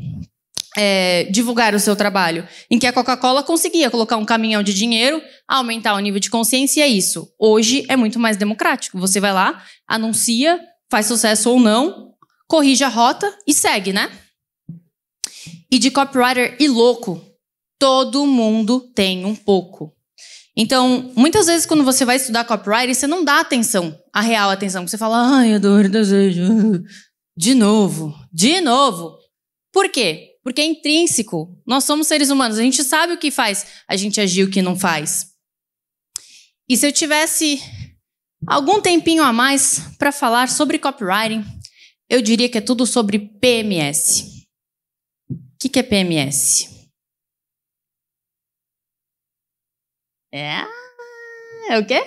é, divulgar o seu trabalho, em que a Coca-Cola conseguia colocar um caminhão de dinheiro, aumentar o nível de consciência e é isso. Hoje é muito mais democrático. Você vai lá, anuncia, faz sucesso ou não, corrige a rota e segue, né? E de copywriter e louco, todo mundo tem um pouco. Então, muitas vezes quando você vai estudar copyright, você não dá atenção, a real atenção. Você fala, ai, adoro, desejo. De novo, de novo. Por quê? Porque é intrínseco. Nós somos seres humanos, a gente sabe o que faz a gente agir o que não faz. E se eu tivesse algum tempinho a mais para falar sobre copywriting, eu diria que é tudo sobre PMS. O que, que é PMS? É. É o quê?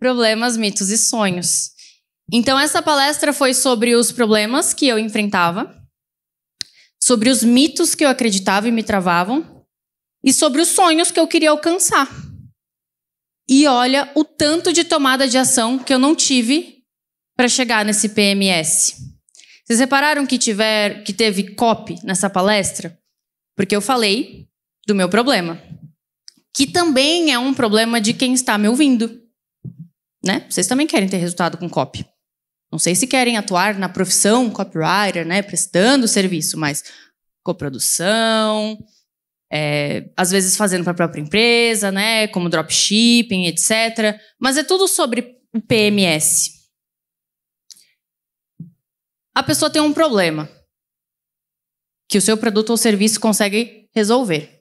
Problemas, mitos e sonhos. Então, essa palestra foi sobre os problemas que eu enfrentava, sobre os mitos que eu acreditava e me travavam, e sobre os sonhos que eu queria alcançar. E olha o tanto de tomada de ação que eu não tive para chegar nesse PMS. Vocês repararam que, tiver, que teve COP nessa palestra? Porque eu falei do meu problema, que também é um problema de quem está me ouvindo. Né? Vocês também querem ter resultado com copy. Não sei se querem atuar na profissão copywriter, né, prestando serviço, mas coprodução, é, às vezes fazendo para a própria empresa, né, como dropshipping, etc. Mas é tudo sobre o PMS. A pessoa tem um problema que o seu produto ou serviço consegue resolver.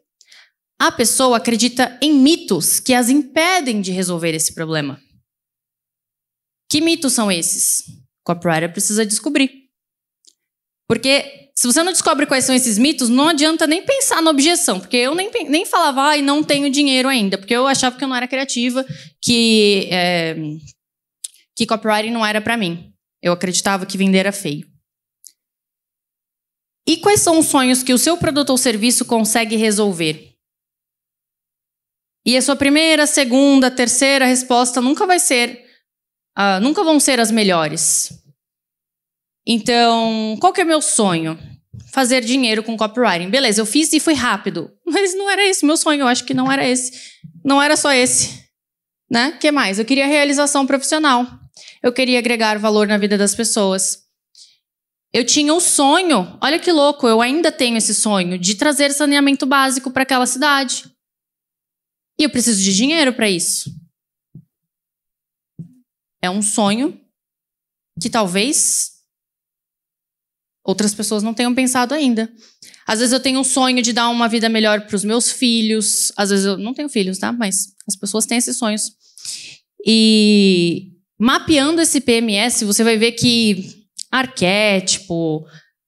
A pessoa acredita em mitos que as impedem de resolver esse problema. Que mitos são esses? O copywriter precisa descobrir. Porque se você não descobre quais são esses mitos, não adianta nem pensar na objeção. Porque eu nem, nem falava, ai, ah, não tenho dinheiro ainda. Porque eu achava que eu não era criativa, que, é, que copywriting não era para mim. Eu acreditava que vender era feio. E quais são os sonhos que o seu produto ou serviço consegue resolver? E a sua primeira, segunda, terceira resposta nunca vai ser, uh, nunca vão ser as melhores. Então, qual que é meu sonho? Fazer dinheiro com copywriting. Beleza, eu fiz e fui rápido. Mas não era esse meu sonho, eu acho que não era esse. Não era só esse. Né? que mais? Eu queria realização profissional. Eu queria agregar valor na vida das pessoas. Eu tinha o um sonho, olha que louco, eu ainda tenho esse sonho de trazer saneamento básico para aquela cidade. E eu preciso de dinheiro para isso. É um sonho que talvez outras pessoas não tenham pensado ainda. Às vezes eu tenho um sonho de dar uma vida melhor para os meus filhos. Às vezes eu não tenho filhos, tá? Mas as pessoas têm esses sonhos. E mapeando esse PMS, você vai ver que arquétipo,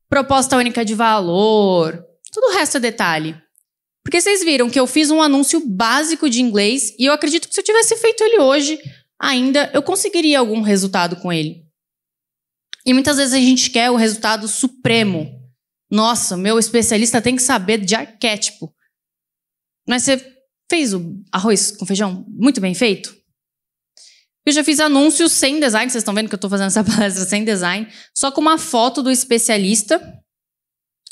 proposta única de valor, tudo o resto é detalhe. Porque vocês viram que eu fiz um anúncio básico de inglês e eu acredito que se eu tivesse feito ele hoje, ainda eu conseguiria algum resultado com ele. E muitas vezes a gente quer o resultado supremo. Nossa, meu especialista tem que saber de arquétipo. Mas você fez o arroz com feijão muito bem feito? Eu já fiz anúncios sem design, vocês estão vendo que eu estou fazendo essa palestra sem design, só com uma foto do especialista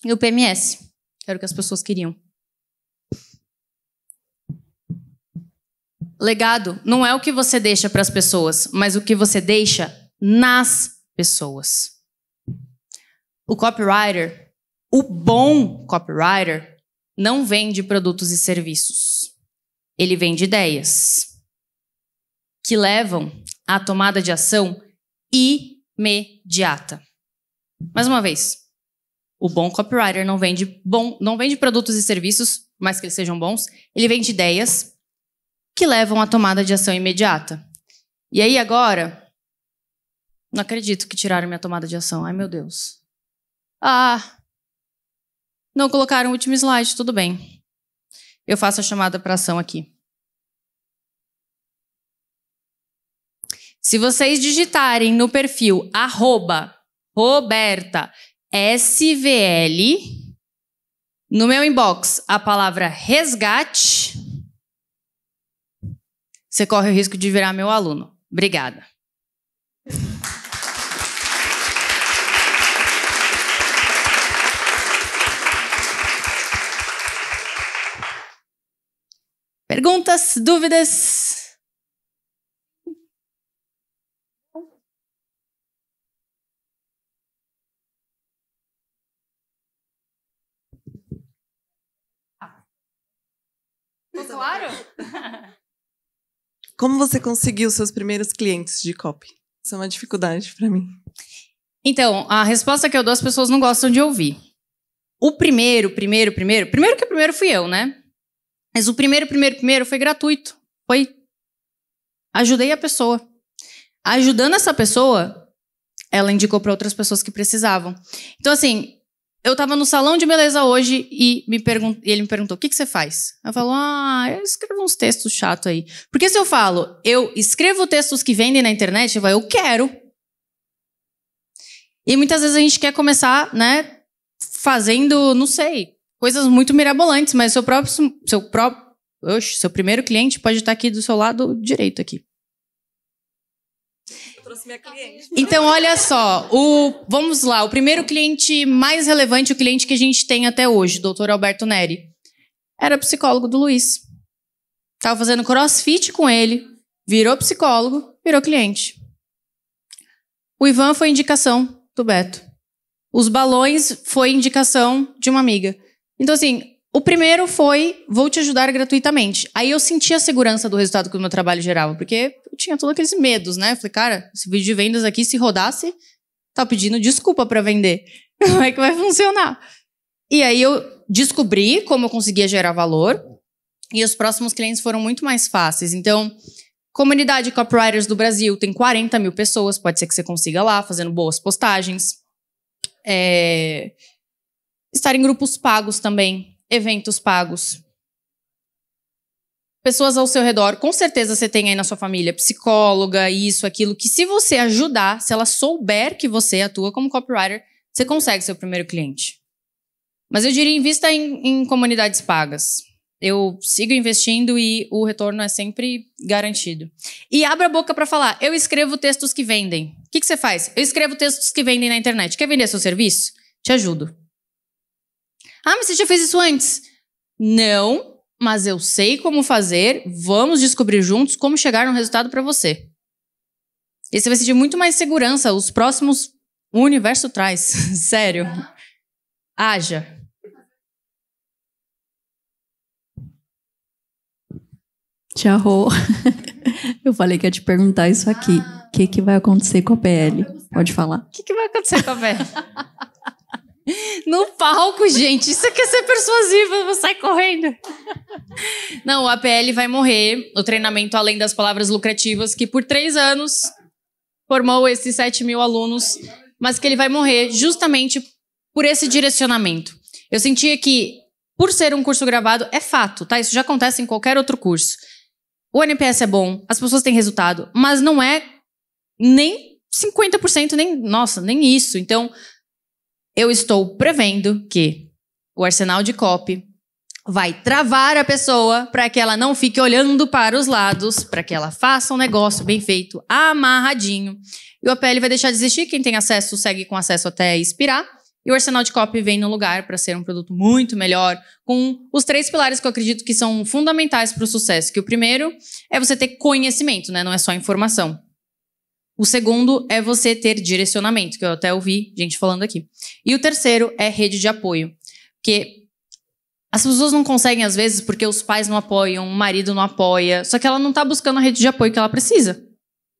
e o PMS, que era o que as pessoas queriam. Legado não é o que você deixa para as pessoas, mas o que você deixa nas pessoas. O copywriter, o bom copywriter, não vende produtos e serviços. Ele vende ideias que levam à tomada de ação imediata. Mais uma vez, o bom copywriter não vende bom, não vende produtos e serviços, mais que eles sejam bons, ele vende ideias que levam à tomada de ação imediata. E aí agora, não acredito que tiraram minha tomada de ação. Ai, meu Deus. Ah, não colocaram o último slide, tudo bem. Eu faço a chamada para ação aqui. Se vocês digitarem no perfil arroba Roberta SVL, no meu inbox a palavra resgate, você corre o risco de virar meu aluno. Obrigada. Perguntas, dúvidas? Tá. Tá claro. Como você conseguiu seus primeiros clientes de copy? Isso é uma dificuldade para mim. Então, a resposta que eu dou, as pessoas não gostam de ouvir. O primeiro, primeiro, primeiro. Primeiro que o primeiro fui eu, né? Mas o primeiro, primeiro, primeiro foi gratuito. Foi. Ajudei a pessoa. Ajudando essa pessoa, ela indicou para outras pessoas que precisavam. Então, assim, eu tava no salão de beleza hoje e me pergun ele me perguntou: o que, que você faz? Eu falo: ah, eu escrevo uns textos chato aí. Porque se eu falo, eu escrevo textos que vendem na internet, eu falo, eu quero. E muitas vezes a gente quer começar, né, fazendo, não sei, coisas muito mirabolantes, mas seu próprio, seu próprio, oxe, seu primeiro cliente pode estar aqui do seu lado direito aqui fosse minha cliente. Então, olha só, o, vamos lá, o primeiro cliente mais relevante, o cliente que a gente tem até hoje, o doutor Alberto Neri, era psicólogo do Luiz. Tava fazendo crossfit com ele, virou psicólogo, virou cliente. O Ivan foi indicação do Beto. Os balões foi indicação de uma amiga. Então, assim, o primeiro foi, vou te ajudar gratuitamente. Aí eu senti a segurança do resultado que o meu trabalho gerava, porque eu tinha todos aqueles medos, né? falei, cara, esse vídeo de vendas aqui, se rodasse, tá pedindo desculpa para vender. Como é que vai funcionar? E aí eu descobri como eu conseguia gerar valor e os próximos clientes foram muito mais fáceis. Então, comunidade Copywriters do Brasil tem 40 mil pessoas, pode ser que você consiga lá, fazendo boas postagens. É... Estar em grupos pagos também, eventos pagos pessoas ao seu redor, com certeza você tem aí na sua família psicóloga, isso, aquilo, que se você ajudar, se ela souber que você atua como copywriter, você consegue seu primeiro cliente. Mas eu diria invista em, em comunidades pagas. Eu sigo investindo e o retorno é sempre garantido. E abra a boca para falar. Eu escrevo textos que vendem. O que, que você faz? Eu escrevo textos que vendem na internet. Quer vender seu serviço? Te ajudo. Ah, mas você já fez isso antes? Não, mas eu sei como fazer, vamos descobrir juntos como chegar no resultado para você. E você vai sentir muito mais segurança, os próximos o universo traz, sério. Haja. Tia Rô, eu falei que ia te perguntar isso aqui. O ah. que, que vai acontecer com a PL? Pode falar. O que, que vai acontecer com a PL? No palco, gente. Isso quer é ser persuasiva, você sai correndo. Não, o APL vai morrer. O treinamento além das palavras lucrativas, que por três anos formou esses 7 mil alunos, mas que ele vai morrer justamente por esse direcionamento. Eu sentia que, por ser um curso gravado, é fato, tá? Isso já acontece em qualquer outro curso. O NPS é bom, as pessoas têm resultado, mas não é nem 50%, nem, nossa, nem isso. Então, eu estou prevendo que o arsenal de copy vai travar a pessoa para que ela não fique olhando para os lados, para que ela faça um negócio bem feito, amarradinho. E o APL vai deixar de existir, quem tem acesso segue com acesso até expirar. E o arsenal de copy vem no lugar para ser um produto muito melhor, com os três pilares que eu acredito que são fundamentais para o sucesso. Que o primeiro é você ter conhecimento, né? Não é só informação. O segundo é você ter direcionamento, que eu até ouvi gente falando aqui. E o terceiro é rede de apoio, que as pessoas não conseguem às vezes porque os pais não apoiam, o marido não apoia, só que ela não está buscando a rede de apoio que ela precisa.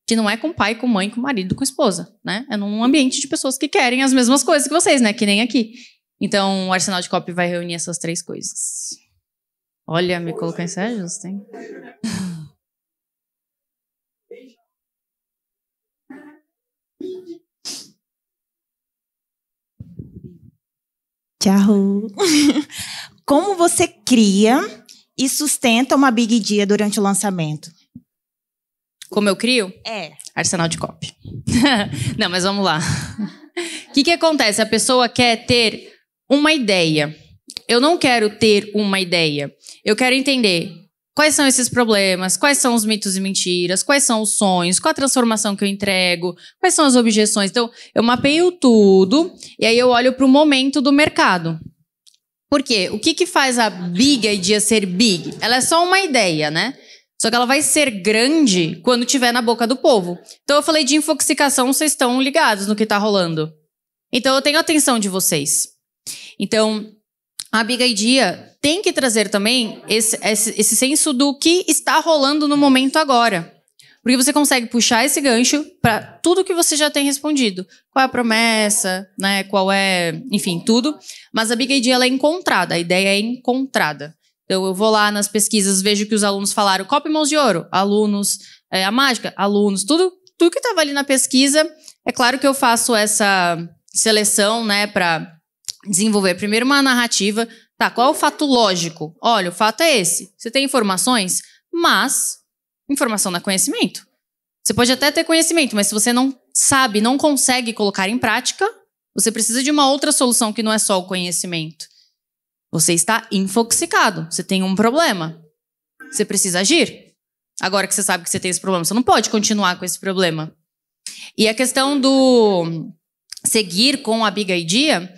Que não é com pai, com mãe, com marido, com esposa, né? É num ambiente de pessoas que querem as mesmas coisas que vocês, né? Que nem aqui. Então, o Arsenal de Copy vai reunir essas três coisas. Olha, me colocou em sério, tem. Tchau. Como você cria e sustenta uma Big Dia durante o lançamento? Como eu crio? É. Arsenal de copy. Não, mas vamos lá. O que, que acontece? A pessoa quer ter uma ideia. Eu não quero ter uma ideia. Eu quero entender Quais são esses problemas? Quais são os mitos e mentiras? Quais são os sonhos? Qual a transformação que eu entrego? Quais são as objeções? Então, eu mapeio tudo e aí eu olho para o momento do mercado. Por quê? O que, que faz a Big Idea ser big? Ela é só uma ideia, né? Só que ela vai ser grande quando tiver na boca do povo. Então, eu falei de infoxicação, vocês estão ligados no que está rolando. Então, eu tenho a atenção de vocês. Então, a Abigaidia tem que trazer também esse, esse, esse senso do que está rolando no momento agora. Porque você consegue puxar esse gancho para tudo que você já tem respondido. Qual é a promessa, né? Qual é, enfim, tudo. Mas a Big idea é encontrada, a ideia é encontrada. Então eu vou lá nas pesquisas, vejo que os alunos falaram copo e mãos de ouro, alunos, é, a mágica, alunos, tudo, tudo que estava ali na pesquisa. É claro que eu faço essa seleção, né, para desenvolver primeiro uma narrativa. Tá, qual é o fato lógico? Olha, o fato é esse. Você tem informações, mas informação não é conhecimento. Você pode até ter conhecimento, mas se você não sabe, não consegue colocar em prática, você precisa de uma outra solução que não é só o conhecimento. Você está infoxicado, você tem um problema. Você precisa agir. Agora que você sabe que você tem esse problema, você não pode continuar com esse problema. E a questão do seguir com a Big Idea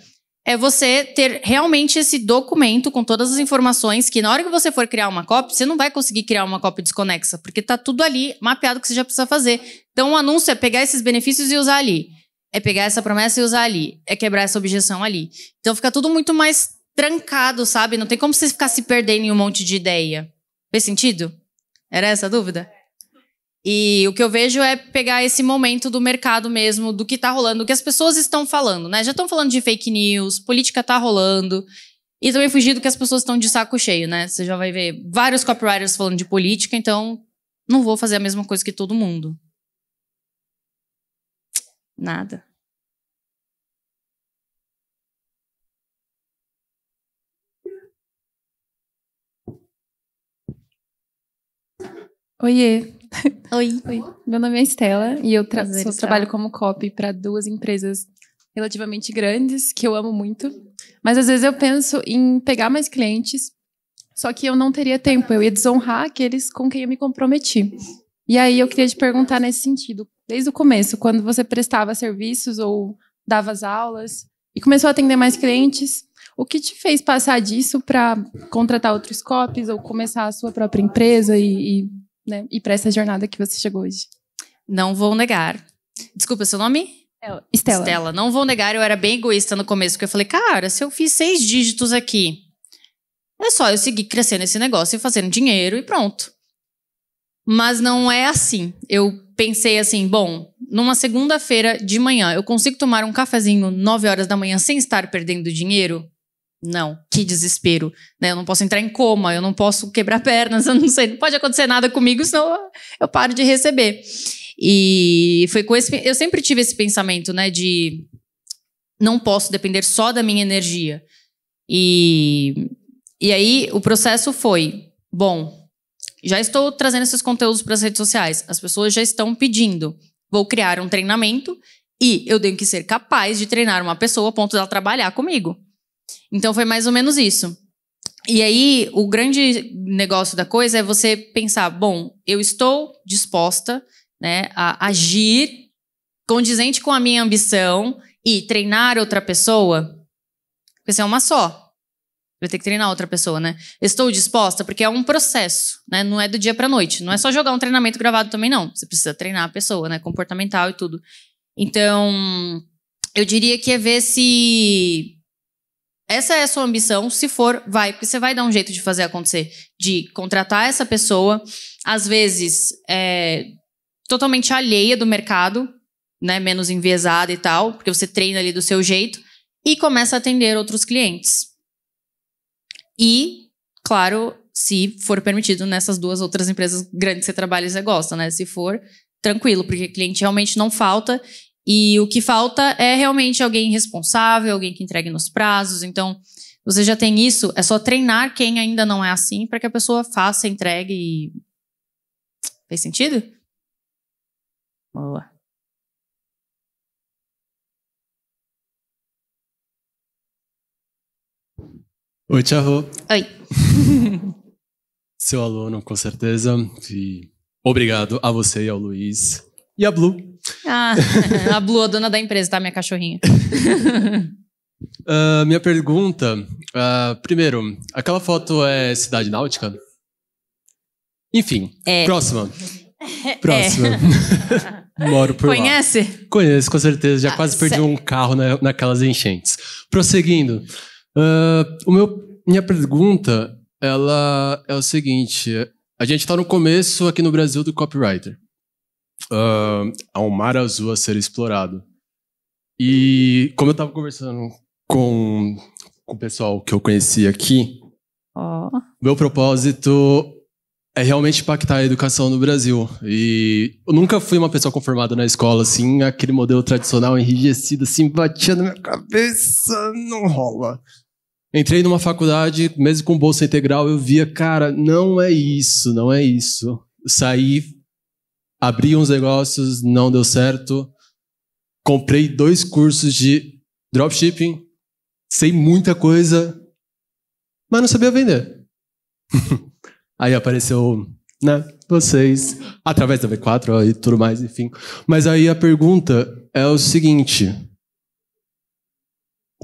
é você ter realmente esse documento com todas as informações que na hora que você for criar uma cópia, você não vai conseguir criar uma cópia desconexa, porque tá tudo ali mapeado que você já precisa fazer. Então o anúncio é pegar esses benefícios e usar ali. É pegar essa promessa e usar ali. É quebrar essa objeção ali. Então fica tudo muito mais trancado, sabe? Não tem como você ficar se perdendo em um monte de ideia. Fez sentido? Era essa a dúvida? E o que eu vejo é pegar esse momento do mercado mesmo, do que está rolando, do que as pessoas estão falando, né? Já estão falando de fake news, política está rolando. E também fugir do que as pessoas estão de saco cheio, né? Você já vai ver vários copywriters falando de política, então não vou fazer a mesma coisa que todo mundo. Nada. Oiê. Oi. Oi. Meu nome é Estela e eu tra Prazer, sou, trabalho como copy para duas empresas relativamente grandes que eu amo muito. Mas às vezes eu penso em pegar mais clientes, só que eu não teria tempo, eu ia desonrar aqueles com quem eu me comprometi. E aí eu queria te perguntar nesse sentido, desde o começo, quando você prestava serviços ou dava as aulas e começou a atender mais clientes, o que te fez passar disso para contratar outros copies ou começar a sua própria empresa e, e né? E para essa jornada que você chegou hoje. Não vou negar. Desculpa, seu nome? É, Estela. Estela, não vou negar, eu era bem egoísta no começo, porque eu falei, cara, se eu fiz seis dígitos aqui, é só eu seguir crescendo esse negócio e fazendo dinheiro e pronto. Mas não é assim. Eu pensei assim, bom, numa segunda-feira de manhã, eu consigo tomar um cafezinho 9 horas da manhã sem estar perdendo dinheiro? Não, que desespero. Né? Eu não posso entrar em coma, eu não posso quebrar pernas, eu não sei, não pode acontecer nada comigo, senão eu paro de receber. E foi com esse. Eu sempre tive esse pensamento, né? De não posso depender só da minha energia. E, e aí o processo foi: bom, já estou trazendo esses conteúdos para as redes sociais, as pessoas já estão pedindo. Vou criar um treinamento e eu tenho que ser capaz de treinar uma pessoa a ponto dela trabalhar comigo. Então foi mais ou menos isso. E aí, o grande negócio da coisa é você pensar: bom, eu estou disposta né, a agir condizente com a minha ambição e treinar outra pessoa? Porque você é uma só. Vai ter que treinar outra pessoa, né? Estou disposta, porque é um processo, né? Não é do dia pra noite. Não é só jogar um treinamento gravado também, não. Você precisa treinar a pessoa, né? Comportamental e tudo. Então, eu diria que é ver se essa é a sua ambição, se for, vai, porque você vai dar um jeito de fazer acontecer, de contratar essa pessoa, às vezes é, totalmente alheia do mercado, né, menos enviesada e tal, porque você treina ali do seu jeito e começa a atender outros clientes. E, claro, se for permitido nessas duas outras empresas grandes que você trabalha e você gosta, né? Se for, tranquilo, porque cliente realmente não falta e o que falta é realmente alguém responsável, alguém que entregue nos prazos. Então, você já tem isso, é só treinar quem ainda não é assim para que a pessoa faça, entregue e. Fez sentido? Boa. Oi, Tiago. Oi. Seu aluno, com certeza. E obrigado a você e ao Luiz e a Blue ah, a Blue, a dona da empresa, tá? Minha cachorrinha. uh, minha pergunta. Uh, primeiro, aquela foto é Cidade Náutica? Enfim, é. próxima. Próxima. É. Moro por Conhece? lá. Conhece? Conheço, com certeza. Já ah, quase perdi sério? um carro na, naquelas enchentes. Prosseguindo. Uh, o meu, minha pergunta, ela é o seguinte. A gente está no começo aqui no Brasil do copywriter uh, ah, a um mar azul a ser explorado. E como eu estava conversando com, com o pessoal que eu conheci aqui, oh. meu propósito é realmente impactar a educação no Brasil. E eu nunca fui uma pessoa conformada na escola, assim, aquele modelo tradicional enrijecido, assim, batia na minha cabeça, não rola. Entrei numa faculdade, mesmo com bolsa integral, eu via, cara, não é isso, não é isso. saí abri uns negócios, não deu certo. Comprei dois cursos de dropshipping, sei muita coisa, mas não sabia vender. aí apareceu, né, vocês, através da V4 e tudo mais, enfim. Mas aí a pergunta é o seguinte: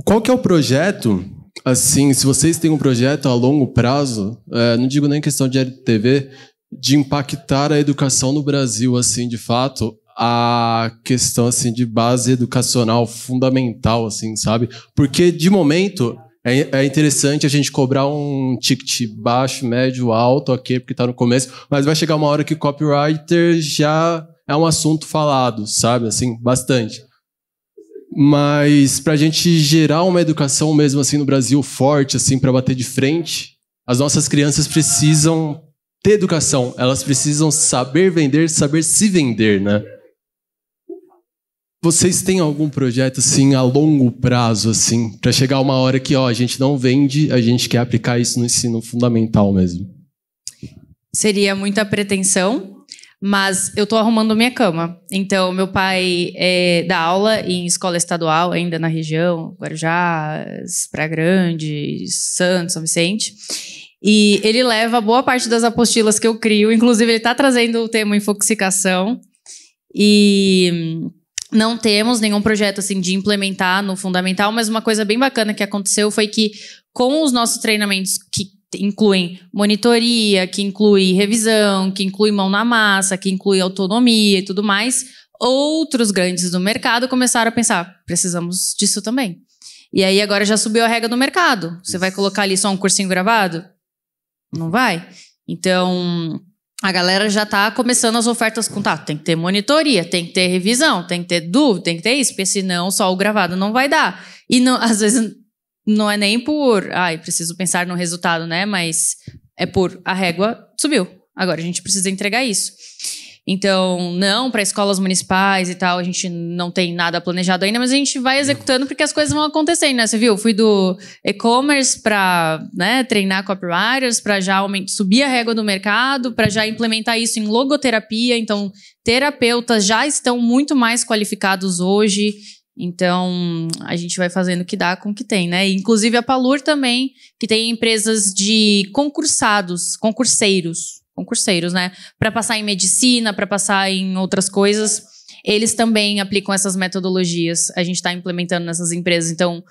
qual que é o projeto? Assim, se vocês têm um projeto a longo prazo, é, não digo nem questão de RTV, de impactar a educação no Brasil, assim, de fato, a questão assim de base educacional fundamental, assim, sabe? Porque de momento é, é interessante a gente cobrar um ticket baixo, médio, alto, ok, porque está no começo, mas vai chegar uma hora que copywriter já é um assunto falado, sabe? Assim, bastante. Mas para a gente gerar uma educação mesmo assim no Brasil forte, assim, para bater de frente, as nossas crianças precisam ter educação, elas precisam saber vender, saber se vender, né? Vocês têm algum projeto assim a longo prazo assim, para chegar uma hora que, ó, a gente não vende, a gente quer aplicar isso no ensino fundamental mesmo? Seria muita pretensão, mas eu tô arrumando minha cama. Então, meu pai é, dá aula em escola estadual, ainda na região, Guarujá, Praia Grande, Santos, São Vicente. E ele leva boa parte das apostilas que eu crio, inclusive ele está trazendo o tema infoxicação. E não temos nenhum projeto assim de implementar no fundamental, mas uma coisa bem bacana que aconteceu foi que com os nossos treinamentos que incluem monitoria, que inclui revisão, que inclui mão na massa, que inclui autonomia e tudo mais, outros grandes do mercado começaram a pensar, precisamos disso também. E aí agora já subiu a regra do mercado. Você vai colocar ali só um cursinho gravado? Não vai. Então, a galera já está começando as ofertas com, tá, tem que ter monitoria, tem que ter revisão, tem que ter dúvida, tem que ter isso, porque senão só o gravado não vai dar. E não, às vezes não é nem por, ai, preciso pensar no resultado, né? Mas é por a régua subiu. Agora a gente precisa entregar isso. Então, não para escolas municipais e tal, a gente não tem nada planejado ainda, mas a gente vai executando porque as coisas vão acontecendo, né? Você viu? Fui do e-commerce para né, treinar copywriters, para já subir a régua do mercado, para já implementar isso em logoterapia. Então, terapeutas já estão muito mais qualificados hoje. Então, a gente vai fazendo o que dá com o que tem, né? Inclusive a Palur também, que tem empresas de concursados, concurseiros concurseiros, né? Para passar em medicina, para passar em outras coisas, eles também aplicam essas metodologias. A gente está implementando nessas empresas. Então,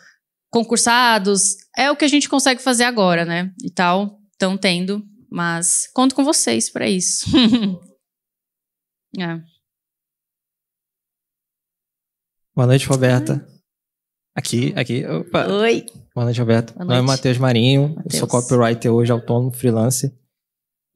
concursados é o que a gente consegue fazer agora, né? E tal, estão tendo, mas conto com vocês para isso. é. Boa noite, Roberta. Aqui, aqui. Opa. Oi. Boa noite, Roberta. Meu nome é Matheus Marinho. Mateus. Eu sou copywriter hoje, autônomo, freelancer.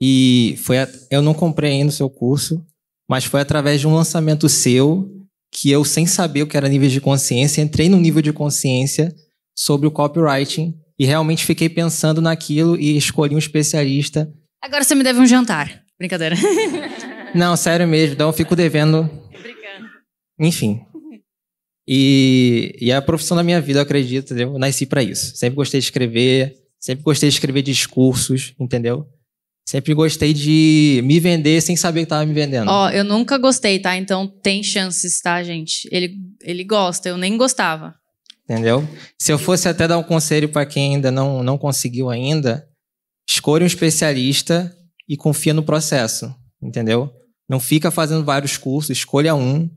E foi a, eu não comprei ainda o seu curso, mas foi através de um lançamento seu que eu, sem saber o que era nível de consciência, entrei no nível de consciência sobre o copywriting e realmente fiquei pensando naquilo e escolhi um especialista. Agora você me deve um jantar. Brincadeira. não, sério mesmo, então eu fico devendo. Brincando. Enfim. E, e é a profissão da minha vida, eu acredito, entendeu? Eu nasci para isso. Sempre gostei de escrever, sempre gostei de escrever discursos, entendeu? Sempre gostei de me vender sem saber que tava me vendendo. Ó, eu nunca gostei, tá? Então tem chances, tá, gente? Ele, ele gosta, eu nem gostava. Entendeu? Se eu fosse até dar um conselho para quem ainda não, não conseguiu ainda, escolha um especialista e confia no processo, entendeu? Não fica fazendo vários cursos, escolha um,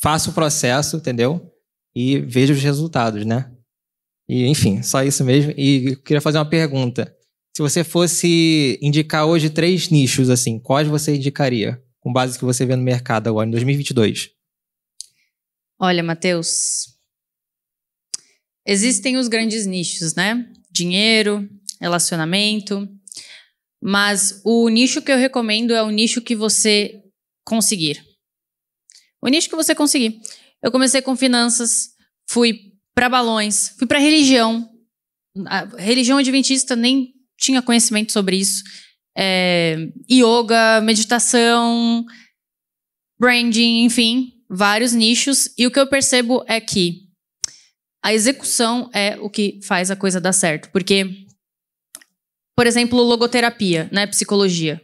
faça o processo, entendeu? E veja os resultados, né? E enfim, só isso mesmo. E eu queria fazer uma pergunta. Se você fosse indicar hoje três nichos, assim, quais você indicaria? Com base no que você vê no mercado agora, em 2022. Olha, Matheus, existem os grandes nichos, né? Dinheiro, relacionamento. Mas o nicho que eu recomendo é o nicho que você conseguir. O nicho que você conseguir. Eu comecei com finanças, fui para balões, fui para religião. A religião adventista nem tinha conhecimento sobre isso. É, yoga, meditação, branding, enfim, vários nichos. E o que eu percebo é que a execução é o que faz a coisa dar certo. Porque, por exemplo, logoterapia, né? Psicologia.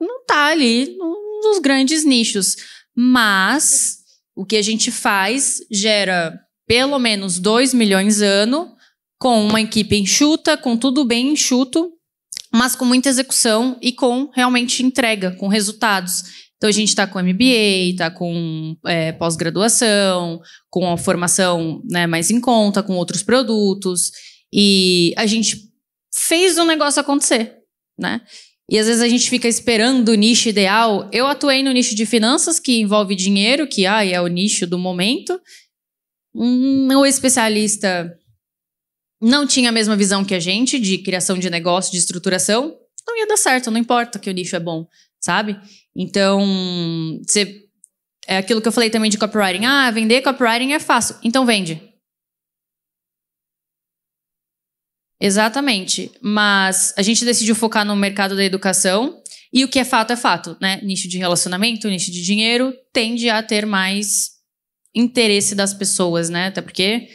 Não tá ali nos grandes nichos. Mas o que a gente faz gera pelo menos 2 milhões ano com uma equipe enxuta, com tudo bem enxuto, mas com muita execução e com realmente entrega, com resultados. Então a gente está com MBA, está com é, pós-graduação, com a formação né, mais em conta, com outros produtos. E a gente fez o um negócio acontecer, né? E às vezes a gente fica esperando o nicho ideal. Eu atuei no nicho de finanças, que envolve dinheiro, que ai, é o nicho do momento. Um, o especialista não tinha a mesma visão que a gente de criação de negócio, de estruturação, não ia dar certo, não importa que o nicho é bom, sabe? Então, você. É aquilo que eu falei também de copywriting. Ah, vender copywriting é fácil. Então vende. Exatamente. Mas a gente decidiu focar no mercado da educação. E o que é fato é fato, né? Nicho de relacionamento, nicho de dinheiro, tende a ter mais interesse das pessoas, né? Até porque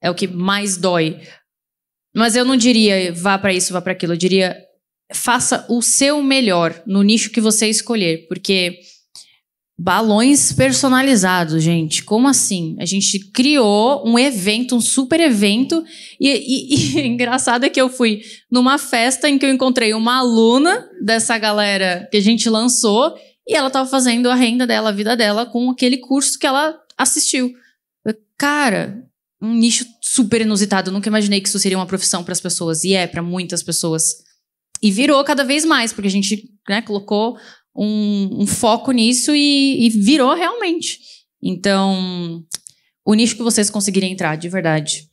é o que mais dói. Mas eu não diria vá para isso, vá para aquilo. Eu diria faça o seu melhor no nicho que você escolher, porque balões personalizados, gente. Como assim? A gente criou um evento, um super evento, e, e, e engraçado é que eu fui numa festa em que eu encontrei uma aluna dessa galera que a gente lançou e ela estava fazendo a renda dela, a vida dela com aquele curso que ela assistiu. Cara, um nicho super inusitado. Eu nunca imaginei que isso seria uma profissão para as pessoas. E é, para muitas pessoas. E virou cada vez mais, porque a gente né, colocou um, um, foco nisso e, e virou realmente. Então, o nicho que vocês conseguirem entrar, de verdade.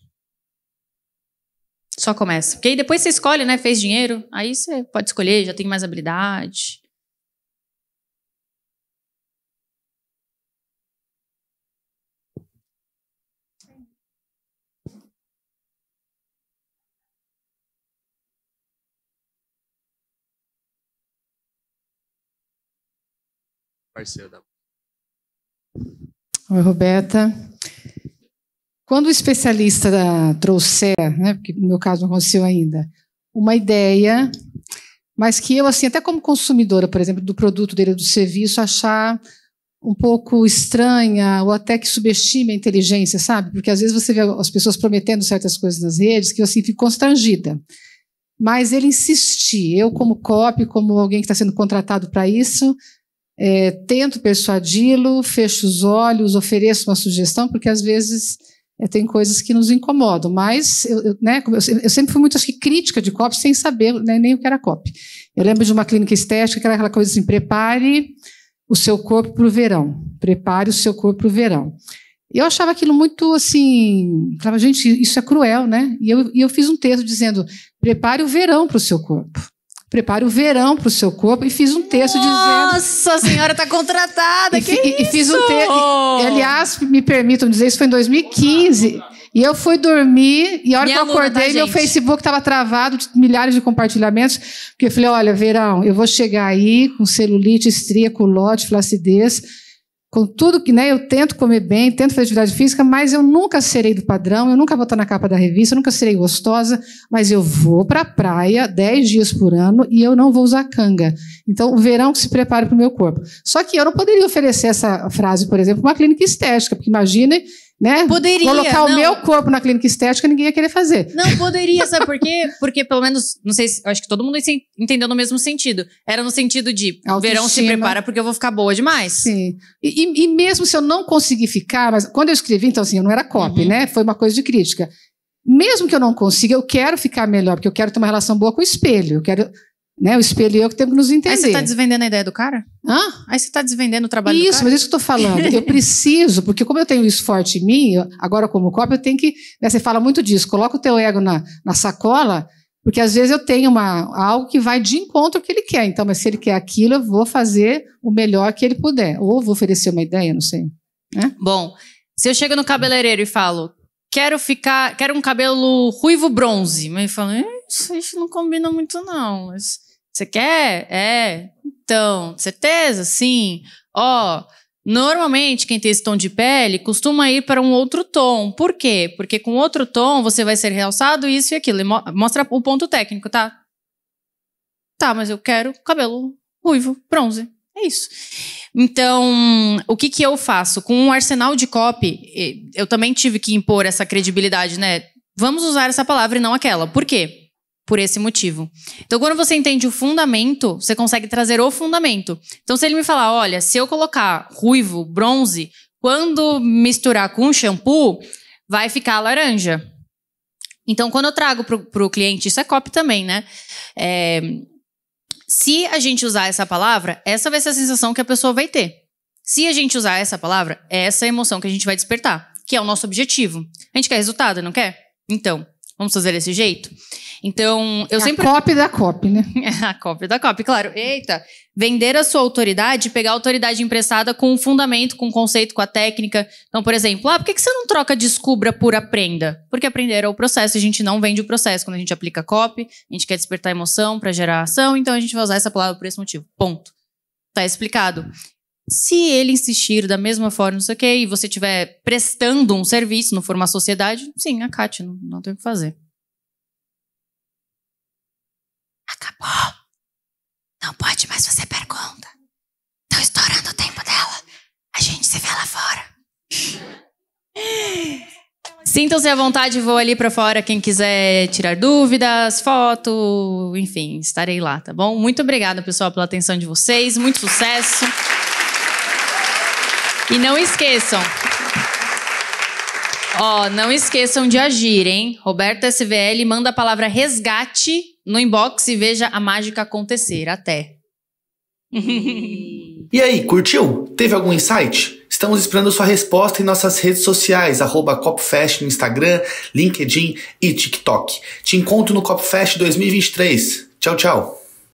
Só começa. Porque aí depois você escolhe, né? Fez dinheiro, aí você pode escolher, já tem mais habilidade. parceiro da Oi, Roberta. Quando o especialista trouxer, né, porque no meu caso não aconteceu ainda, uma ideia, mas que eu, assim, até como consumidora, por exemplo, do produto dele, do serviço, achar um pouco estranha ou até que subestime a inteligência, sabe? Porque às vezes você vê as pessoas prometendo certas coisas nas redes que eu assim fico constrangida. Mas ele insistir, eu como copy, como alguém que está sendo contratado para isso, é, tento persuadi-lo, fecho os olhos, ofereço uma sugestão, porque às vezes é, tem coisas que nos incomodam. Mas eu, eu, né, eu sempre fui muito acho que, crítica de COP sem saber né, nem o que era COP. Eu lembro de uma clínica estética que era aquela coisa assim: prepare o seu corpo para o verão, prepare o seu corpo para o verão. eu achava aquilo muito assim, falava, gente, isso é cruel, né? E eu, e eu fiz um texto dizendo: prepare o verão para o seu corpo prepare o verão para o seu corpo e fiz um texto Nossa, dizendo. Nossa, senhora está contratada, e, que e, isso? fiz um texto. Aliás, me permitam dizer, isso foi em 2015. E eu fui dormir, e a hora Minha que eu tá, acordei, meu Facebook estava travado de milhares de compartilhamentos, porque eu falei: olha, verão, eu vou chegar aí com celulite, estria, culote, flacidez com tudo que né, eu tento comer bem, tento fazer atividade física, mas eu nunca serei do padrão, eu nunca vou estar na capa da revista, eu nunca serei gostosa, mas eu vou para a praia 10 dias por ano e eu não vou usar canga. Então, o verão que se prepara para o meu corpo. Só que eu não poderia oferecer essa frase, por exemplo, para uma clínica estética, porque imagine né? Poderia. Colocar não. o meu corpo na clínica estética, ninguém ia querer fazer. Não, poderia, sabe por quê? Porque, pelo menos, não sei se. Acho que todo mundo entendeu no mesmo sentido. Era no sentido de Autoestima. verão se prepara porque eu vou ficar boa demais. Sim. E, e, mesmo se eu não conseguir ficar, mas quando eu escrevi, então assim, eu não era copy, uhum. né? Foi uma coisa de crítica. Mesmo que eu não consiga, eu quero ficar melhor, porque eu quero ter uma relação boa com o espelho. Eu quero né? O espelho e eu que temos que nos entender. Aí você está desvendendo a ideia do cara? Hã? Aí você está desvendendo o trabalho isso, do cara? Isso, mas é isso que eu estou falando. Eu preciso, porque como eu tenho isso forte em mim, agora como cópia, eu tenho que... Né, você fala muito disso, coloca o teu ego na, na sacola, porque às vezes eu tenho uma, algo que vai de encontro ao que ele quer. Então, mas se ele quer aquilo, eu vou fazer o melhor que ele puder. Ou vou oferecer uma ideia, não sei. Né? Bom, se eu chego no cabeleireiro e falo, quero ficar, quero um cabelo ruivo bronze. Mas ele fala, isso, isso não combina muito não, mas você quer? É, então, certeza? Sim. Ó, normalmente quem tem esse tom de pele costuma ir para um outro tom. Por quê? Porque com outro tom você vai ser realçado isso e aquilo. E mo mostra o ponto técnico, tá? Tá, mas eu quero cabelo ruivo, bronze. É isso. Então, o que, que eu faço? Com um arsenal de copy, eu também tive que impor essa credibilidade, né? Vamos usar essa palavra e não aquela. Por quê? Por esse motivo. Então, quando você entende o fundamento, você consegue trazer o fundamento. Então, se ele me falar, olha, se eu colocar ruivo, bronze, quando misturar com shampoo, vai ficar laranja. Então, quando eu trago para o cliente, isso é copy também, né? É, se a gente usar essa palavra, essa vai ser a sensação que a pessoa vai ter. Se a gente usar essa palavra, é essa é a emoção que a gente vai despertar, que é o nosso objetivo. A gente quer resultado, não quer? Então, vamos fazer desse jeito? Então, eu é sempre. Né? É a cópia da COP, né? a cópia da COP, claro. Eita, vender a sua autoridade, pegar a autoridade emprestada com um fundamento, com um conceito, com a técnica. Então, por exemplo, ah, por que você não troca descubra por aprenda? Porque aprender é o processo, a gente não vende o processo. Quando a gente aplica a a gente quer despertar emoção para gerar ação, então a gente vai usar essa palavra por esse motivo. Ponto. Tá explicado. Se ele insistir da mesma forma, não sei o quê, e você estiver prestando um serviço, não for uma sociedade, sim, a não, não tem o que fazer. Acabou. Não pode mais fazer pergunta. Tô estourando o tempo dela. A gente se vê lá fora. Sintam-se à vontade, vou ali para fora quem quiser tirar dúvidas, foto, enfim, estarei lá, tá bom? Muito obrigada, pessoal, pela atenção de vocês, muito sucesso. E não esqueçam. Ó, não esqueçam de agir, hein? Roberto SVL manda a palavra resgate no inbox e veja a mágica acontecer. Até. e aí, curtiu? Teve algum insight? Estamos esperando sua resposta em nossas redes sociais, arroba CopFest no Instagram, LinkedIn e TikTok. Te encontro no CopFest 2023. Tchau, tchau.